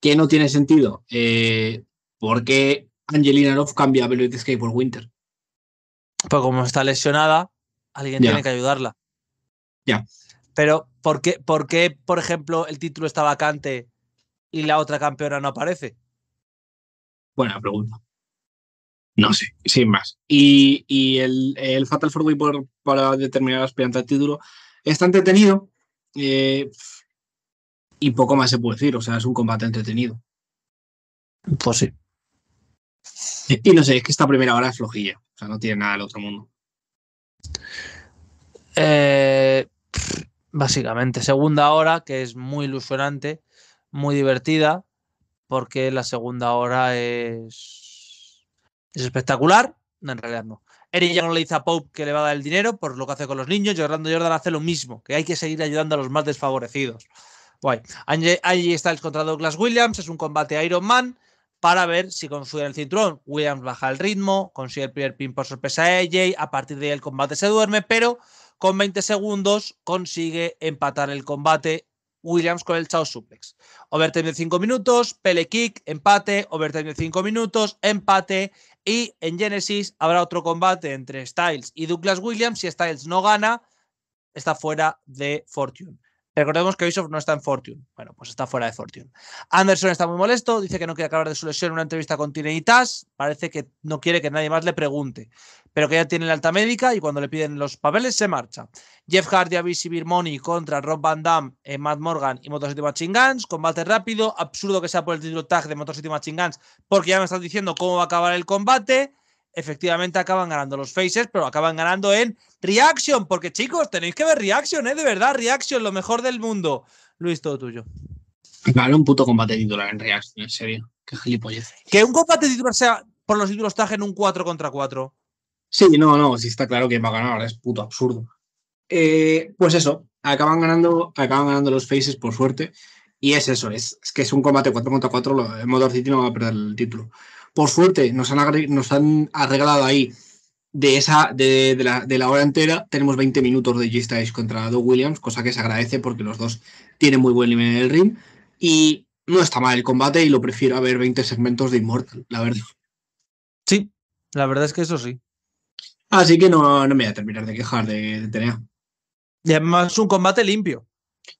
¿Qué no tiene sentido? Eh, porque Angelina Love cambia a Velvet Sky por Winter. Pues como está lesionada, alguien tiene que ayudarla. Ya. Pero, ¿por qué, ¿por por ejemplo, el título está vacante y la otra campeona no aparece? Buena pregunta. No sé, sin más. Y, el, Fatal Four Way para determinar la de título está entretenido eh, y poco más se puede decir. O sea, es un combate entretenido. Pues sí. Y no sé, es que esta primera hora es flojilla. O sea, no tiene nada del otro mundo. Eh, básicamente, segunda hora que es muy ilusionante, muy divertida, porque la segunda hora es, es espectacular. No, en realidad no. Eric ya no le dice a Pope que le va a dar el dinero por lo que hace con los niños. Orlando Jordan hace lo mismo, que hay que seguir ayudando a los más desfavorecidos. Guay. Allí está el contra Douglas Williams, es un combate Iron Man para ver si consigue el cinturón. Williams baja el ritmo, consigue el primer pin por sorpresa a AJ, a partir de ahí el combate se duerme, pero con 20 segundos consigue empatar el combate Williams con el Chao Suplex. Overtime de 5 minutos, pele kick, empate, overtime de 5 minutos, empate. Y en Genesis habrá otro combate entre Styles y Douglas Williams. Si Styles no gana, está fuera de Fortune. Recordemos que Bishop no está en Fortune. Bueno, pues está fuera de Fortune. Anderson está muy molesto, dice que no quiere acabar de su lesión en una entrevista con Tineitas. Parece que no quiere que nadie más le pregunte, pero que ya tiene la alta médica y cuando le piden los papeles se marcha. Jeff Hardy, y Birmoni contra Rob Van Damme, eh, Matt Morgan y Motor City Machine Guns. Combate rápido, absurdo que sea por el título tag de Motor City Machine Guns, porque ya me están diciendo cómo va a acabar el combate efectivamente acaban ganando los faces, pero acaban ganando en Reaction, porque chicos, tenéis que ver Reaction, ¿eh? De verdad, Reaction, lo mejor del mundo. Luis, todo tuyo. Ganó un puto combate titular en Reaction, en serio. Qué gilipollez. Que un combate titular sea por los títulos traje en un 4 contra 4. Sí, no, no, sí está claro que va a ganar, es puto absurdo. Eh, pues eso, acaban ganando, acaban ganando los faces por suerte. Y es eso, es, que es un combate 4 contra 4, el Motor City no va a perder el título. Por suerte, nos han, nos han arreglado ahí de esa de, la, hora entera tenemos 20 minutos de G-Styles contra Doug Williams, cosa que se agradece porque los dos tienen muy buen nivel en el ring y no está mal el combate y lo prefiero a ver 20 segmentos de Immortal, la verdad. Sí, la verdad es que eso sí. Así que no, no me voy a terminar de quejar de, de TNA. Y además es un combate limpio.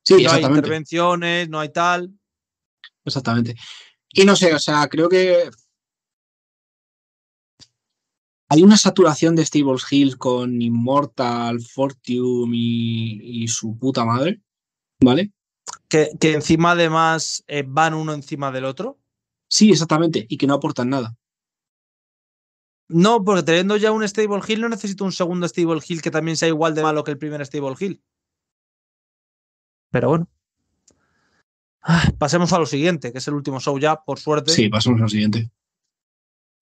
Sí, no hay intervenciones, no hay tal. Exactamente. Y no sé, o sea, creo que hay una saturación de Stable Hill con Immortal, Fortune y, su puta madre, ¿vale? Que, encima además eh, van uno encima del otro. Sí, exactamente, y que no aportan nada. No, porque teniendo ya un Stable Hill no necesito un segundo Stable Hill que también sea igual de malo que el primer Stable Hill. Pero bueno. Ah, pasemos a lo siguiente, que es el último show ya, por suerte. Sí, pasemos a lo siguiente.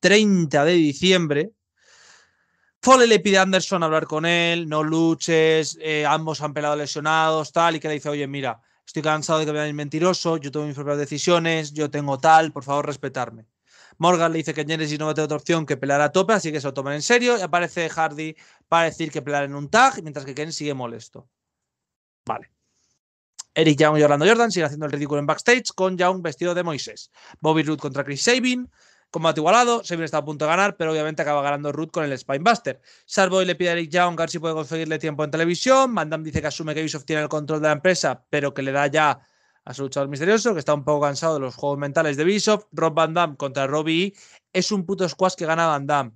30 de diciembre, Foley le pide a Anderson hablar con él, no luches, eh, ambos han pelado lesionados, tal, y que le dice, oye, mira, estoy cansado de que me mentiroso, yo tomo mis propias decisiones, yo tengo tal, por favor, respetarme. Morgan le dice que Genesis no va tener otra opción que pelear a tope, así que se lo toman en serio, y aparece Hardy para decir que pelar en un tag, mientras que Ken sigue molesto. Vale. Eric Young y Orlando Jordan siguen haciendo el ridículo en backstage con Young vestido de Moisés. Bobby Root contra Chris Sabin. Combate igualado, Sabin está a punto de ganar, pero obviamente acaba ganando Ruth con el Spinebuster. Sarboy le pide a Eric Young a ver si puede conseguirle tiempo en televisión. Mandam dice que asume que Ubisoft tiene el control de la empresa, pero que le da ya a su luchador misterioso, que está un poco cansado de los juegos mentales de Ubisoft. Rob Van Damme contra Robbie e. Es un puto squash que gana Van Damme.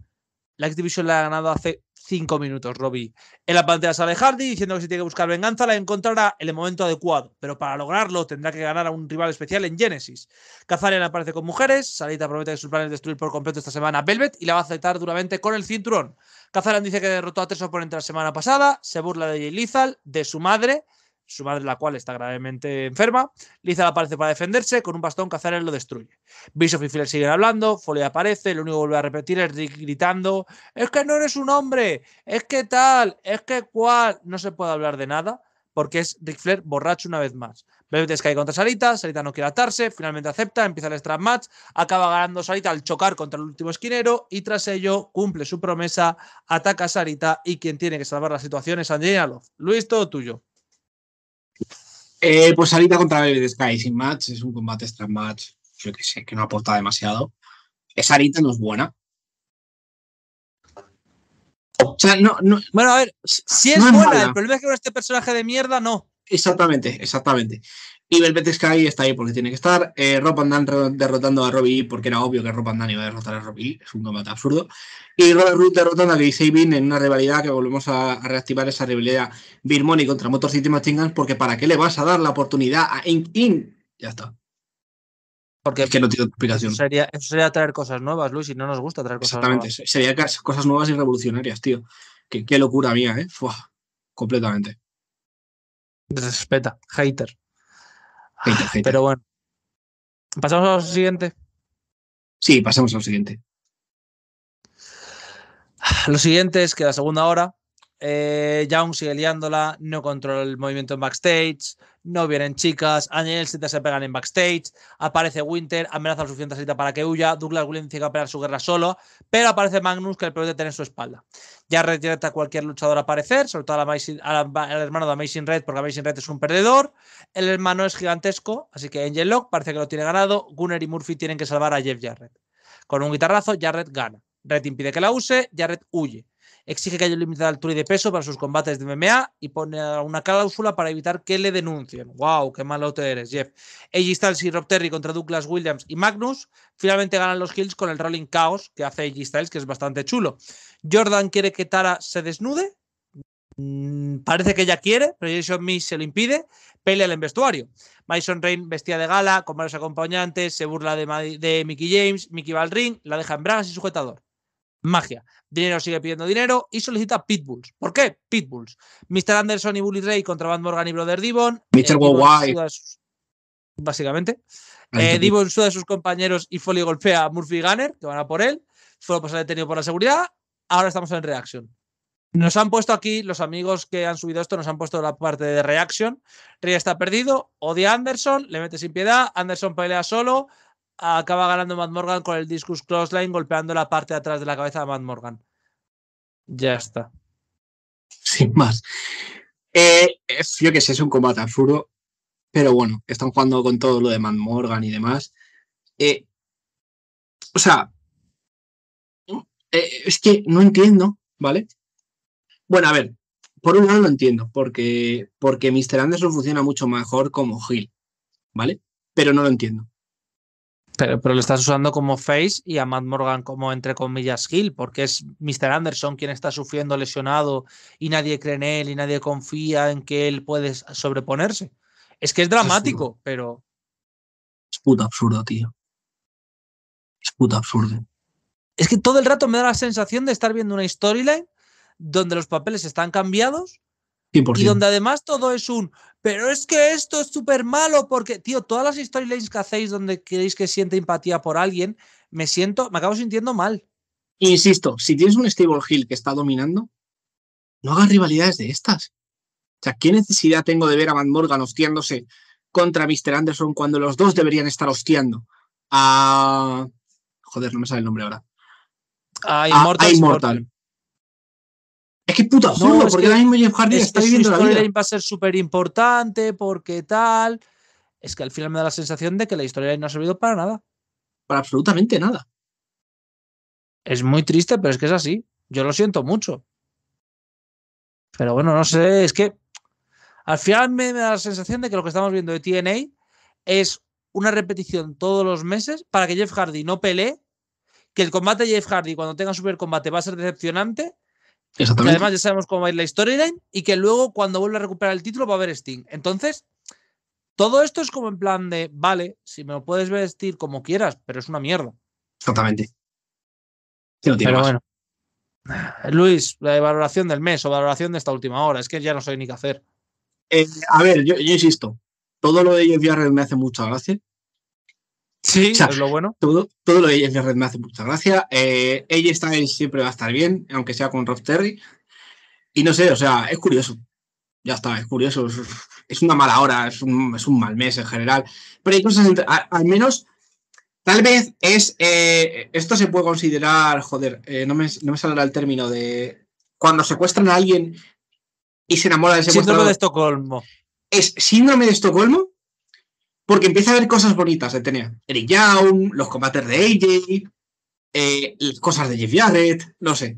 La X-Division la ha ganado hace cinco minutos, Robbie. En la pantalla sale Hardy diciendo que si tiene que buscar venganza la encontrará en el momento adecuado, pero para lograrlo tendrá que ganar a un rival especial en Genesis. Kazarian aparece con mujeres, Salita promete que su plan es destruir por completo esta semana a Velvet y la va a aceptar duramente con el cinturón. Kazarian dice que derrotó a tres oponentes la semana pasada, se burla de Jay Lizal, de su madre, su madre la cual está gravemente enferma. Liza aparece para defenderse, con un bastón Cazares lo destruye. Bishop y Flair siguen hablando, Foley aparece, lo único que vuelve a repetir es Rick gritando, es que no eres un hombre, es que tal, es que cual, no se puede hablar de nada porque es Rick Flair borracho una vez más. Velvet cae contra Sarita, Sarita no quiere atarse, finalmente acepta, empieza el strap match, acaba ganando Sarita al chocar contra el último esquinero y tras ello cumple su promesa, ataca a Sarita y quien tiene que salvar la situación es Angelina Love. Luis, todo tuyo. Eh, pues Sarita contra Baby de Sky sin match, es un combate extra match, yo que sé, que no aporta demasiado. Esa Sarita no es buena. O sea, no, no, bueno, a ver, si es buena, el problema es que con este personaje de mierda no. Exactamente, exactamente. Y Velvet Sky está ahí porque tiene que estar. Eh, Rob derrotando a Robbie e porque era obvio que Rob iba a derrotar a Robbie e, Es un combate absurdo. Y Robert Root derrotando a Lee en una rivalidad que volvemos a, reactivar esa rivalidad Birmoni contra Motor City porque ¿para qué le vas a dar la oportunidad a Ink Ya está. Porque es que no tiene explicación. Eso sería, traer cosas nuevas, Luis, y no nos gusta traer cosas nuevas. Exactamente. Sería cosas nuevas y revolucionarias, tío. Qué, qué locura mía, ¿eh? Fua, completamente. Respeta, ah, hater. Pero bueno. ¿Pasamos a lo siguiente? Sí, pasamos a lo siguiente. Lo siguiente es que la segunda hora, eh, Young sigue liándola, no controla el movimiento en backstage, no vienen chicas, Angel y se pegan en backstage, aparece Winter, amenaza a suficiente a para que huya, Douglas Williams llega a pelear su guerra solo, pero aparece Magnus que le de tener su espalda. Ya directa a cualquier luchador a aparecer, sobre todo al, hermano de Amazing Red, porque Amazing Red es un perdedor, el hermano es gigantesco, así que Angel Locke parece que lo tiene ganado, Gunner y Murphy tienen que salvar a Jeff Jarrett. Con un guitarrazo, Jarrett gana. Red impide que la use, Jarrett huye exige que haya un límite de altura y de peso para sus combates de MMA y pone una cláusula para evitar que le denuncien. ¡Wow! ¡Qué malo malote eres, Jeff! AJ Styles y Rob Terry contra Douglas Williams y Magnus finalmente ganan los kills con el Rolling Chaos que hace AJ Styles, que es bastante chulo. Jordan quiere que Tara se desnude. Mm, parece que ella quiere, pero Jason Miss se lo impide. Pelea el vestuario. Mason Rain vestía de gala, con varios acompañantes, se burla de, Mickey James, Mickey Valring, la deja en bragas y sujetador. Magia. Dinero sigue pidiendo dinero y solicita Pitbulls. ¿Por qué? Pitbulls. Mr. Anderson y Bully Ray contra Van Morgan y Brother Devon. Mr. Eh, Worldwide, Básicamente. Eh, Devon suda a sus compañeros y Foley golpea a Murphy Gunner, que van a por él. Fue detenido por la seguridad. Ahora estamos en Reaction. Nos han puesto aquí, los amigos que han subido esto, nos han puesto la parte de Reaction. Ray está perdido, odia a Anderson, le mete sin piedad, Anderson pelea solo, acaba ganando Matt Morgan con el discus crossline golpeando la parte de atrás de la cabeza de Matt Morgan. Ya está. Sin más. Eh, yo que sé, es un combate absurdo, pero bueno, están jugando con todo lo de Matt Morgan y demás. Eh, o sea, eh, es que no entiendo, ¿vale? Bueno, a ver, por un lado lo entiendo, porque, porque Mr. Anderson funciona mucho mejor como Gil, ¿vale? Pero no lo entiendo. Pero, lo estás usando como face y a Matt Morgan como entre comillas Hill, porque es Mr. Anderson quien está sufriendo lesionado y nadie cree en él y nadie confía en que él puede sobreponerse. Es que es dramático, pero. Es puta absurdo, tío. Es puta absurdo. Es que todo el rato me da la sensación de estar viendo una storyline donde los papeles están cambiados y donde además todo es un, pero es que esto es súper malo porque, tío, todas las storylines que hacéis donde queréis que siente empatía por alguien, me siento, me acabo sintiendo mal. Insisto, si tienes un stable Hill que está dominando, no hagas rivalidades de estas. O sea, ¿qué necesidad tengo de ver a Van Morgan hostiándose contra Mr. Anderson cuando los dos deberían estar hostiando? A. Joder, no me sale el nombre ahora. A, A Immortal. Es que puta absurdo, porque ahora mismo Jeff Hardy está viviendo la vida. va a ser súper importante, porque tal. Es que al final me da la sensación de que la historia no ha servido para nada. Para absolutamente nada. Es muy triste, pero es que es así. Yo lo siento mucho. Pero bueno, no sé, es que al final me, me da la sensación de que lo que estamos viendo de TNA es una repetición todos los meses para que Jeff Hardy no pelee, que el combate de Jeff Hardy cuando tenga super combate va a ser decepcionante y además ya sabemos cómo va a ir la storyline y que luego cuando vuelva a recuperar el título va a haber Sting. Entonces, todo esto es como en plan de, vale, si me lo puedes vestir como quieras, pero es una mierda. Exactamente. Luis, la valoración del mes o valoración de esta última hora, es que ya no sé ni qué hacer. Eh, a ver, yo, insisto, todo lo de Jeff me hace mucha gracia. Sí, es lo bueno. Todo, todo lo de Ella Red me hace mucha gracia. ella eh, está siempre va a estar bien, aunque sea con Rob Terry. Y no sé, o sea, es curioso. Ya está, es curioso. Es, una mala hora, es un, mal mes en general. Pero hay cosas, al, menos, tal vez es. Eh, esto se puede considerar, joder, eh, no, me, no me saldrá el término de. Cuando secuestran a alguien y se enamora del secuestrador. Síndrome de Estocolmo. Es síndrome de Estocolmo, porque empieza a haber cosas bonitas de TNA. Eric Young, los combates de AJ, eh, cosas de Jeff Jarrett, no sé.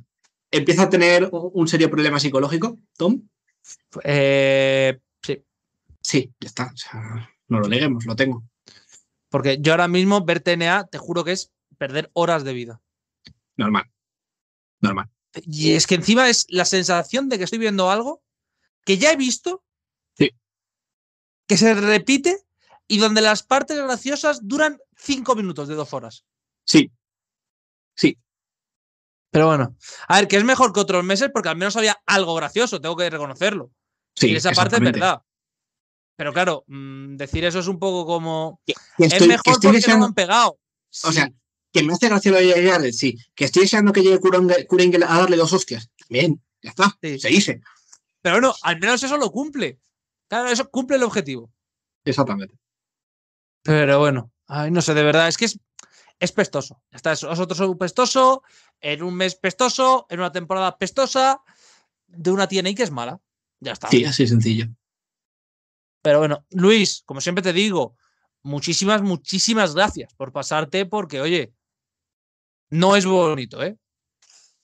¿Empieza a tener un serio problema psicológico, Tom? Eh, sí. Sí, ya está. no lo neguemos, lo tengo. Porque yo ahora mismo ver TNA, te juro que es perder horas de vida. Normal. Normal. Y es que encima es la sensación de que estoy viendo algo que ya he visto, sí. que se repite y donde las partes graciosas duran cinco minutos de dos horas. Sí. Sí. Pero bueno, a ver, que es mejor que otros meses porque al menos había algo gracioso, tengo que reconocerlo. Sí, y esa parte es verdad. Pero claro, mm, decir eso es un poco como. es mejor que porque deseando, han pegado. O sea, que me hace gracia lo de sí. Que estoy deseando que llegue a darle dos hostias. Bien, ya está, se dice. Pero bueno, al menos eso lo cumple. Claro, eso cumple el objetivo. Exactamente. Pero bueno, no sé, de verdad, es que es, pestoso, pestoso. Está, es otro pestoso, en un mes pestoso, en una temporada pestosa, de una TNI que es mala. Ya está. Sí, así sencillo. Pero bueno, Luis, como siempre te digo, muchísimas, muchísimas gracias por pasarte, porque oye, no es bonito, ¿eh?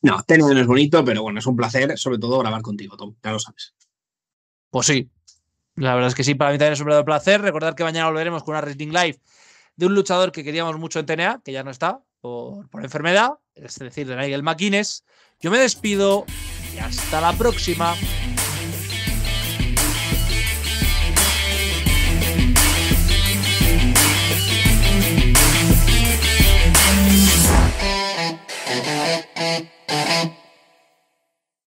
No, tenis no es bonito, pero bueno, es un placer, sobre todo grabar contigo, Tom, ya lo sabes. Pues sí, la verdad es que sí, para mí también es un verdadero placer. recordar que mañana volveremos con una Wrestling Live de un luchador que queríamos mucho en TNA, que ya no está por, enfermedad, es decir, de Nigel McInnes. Yo me despido y hasta la próxima.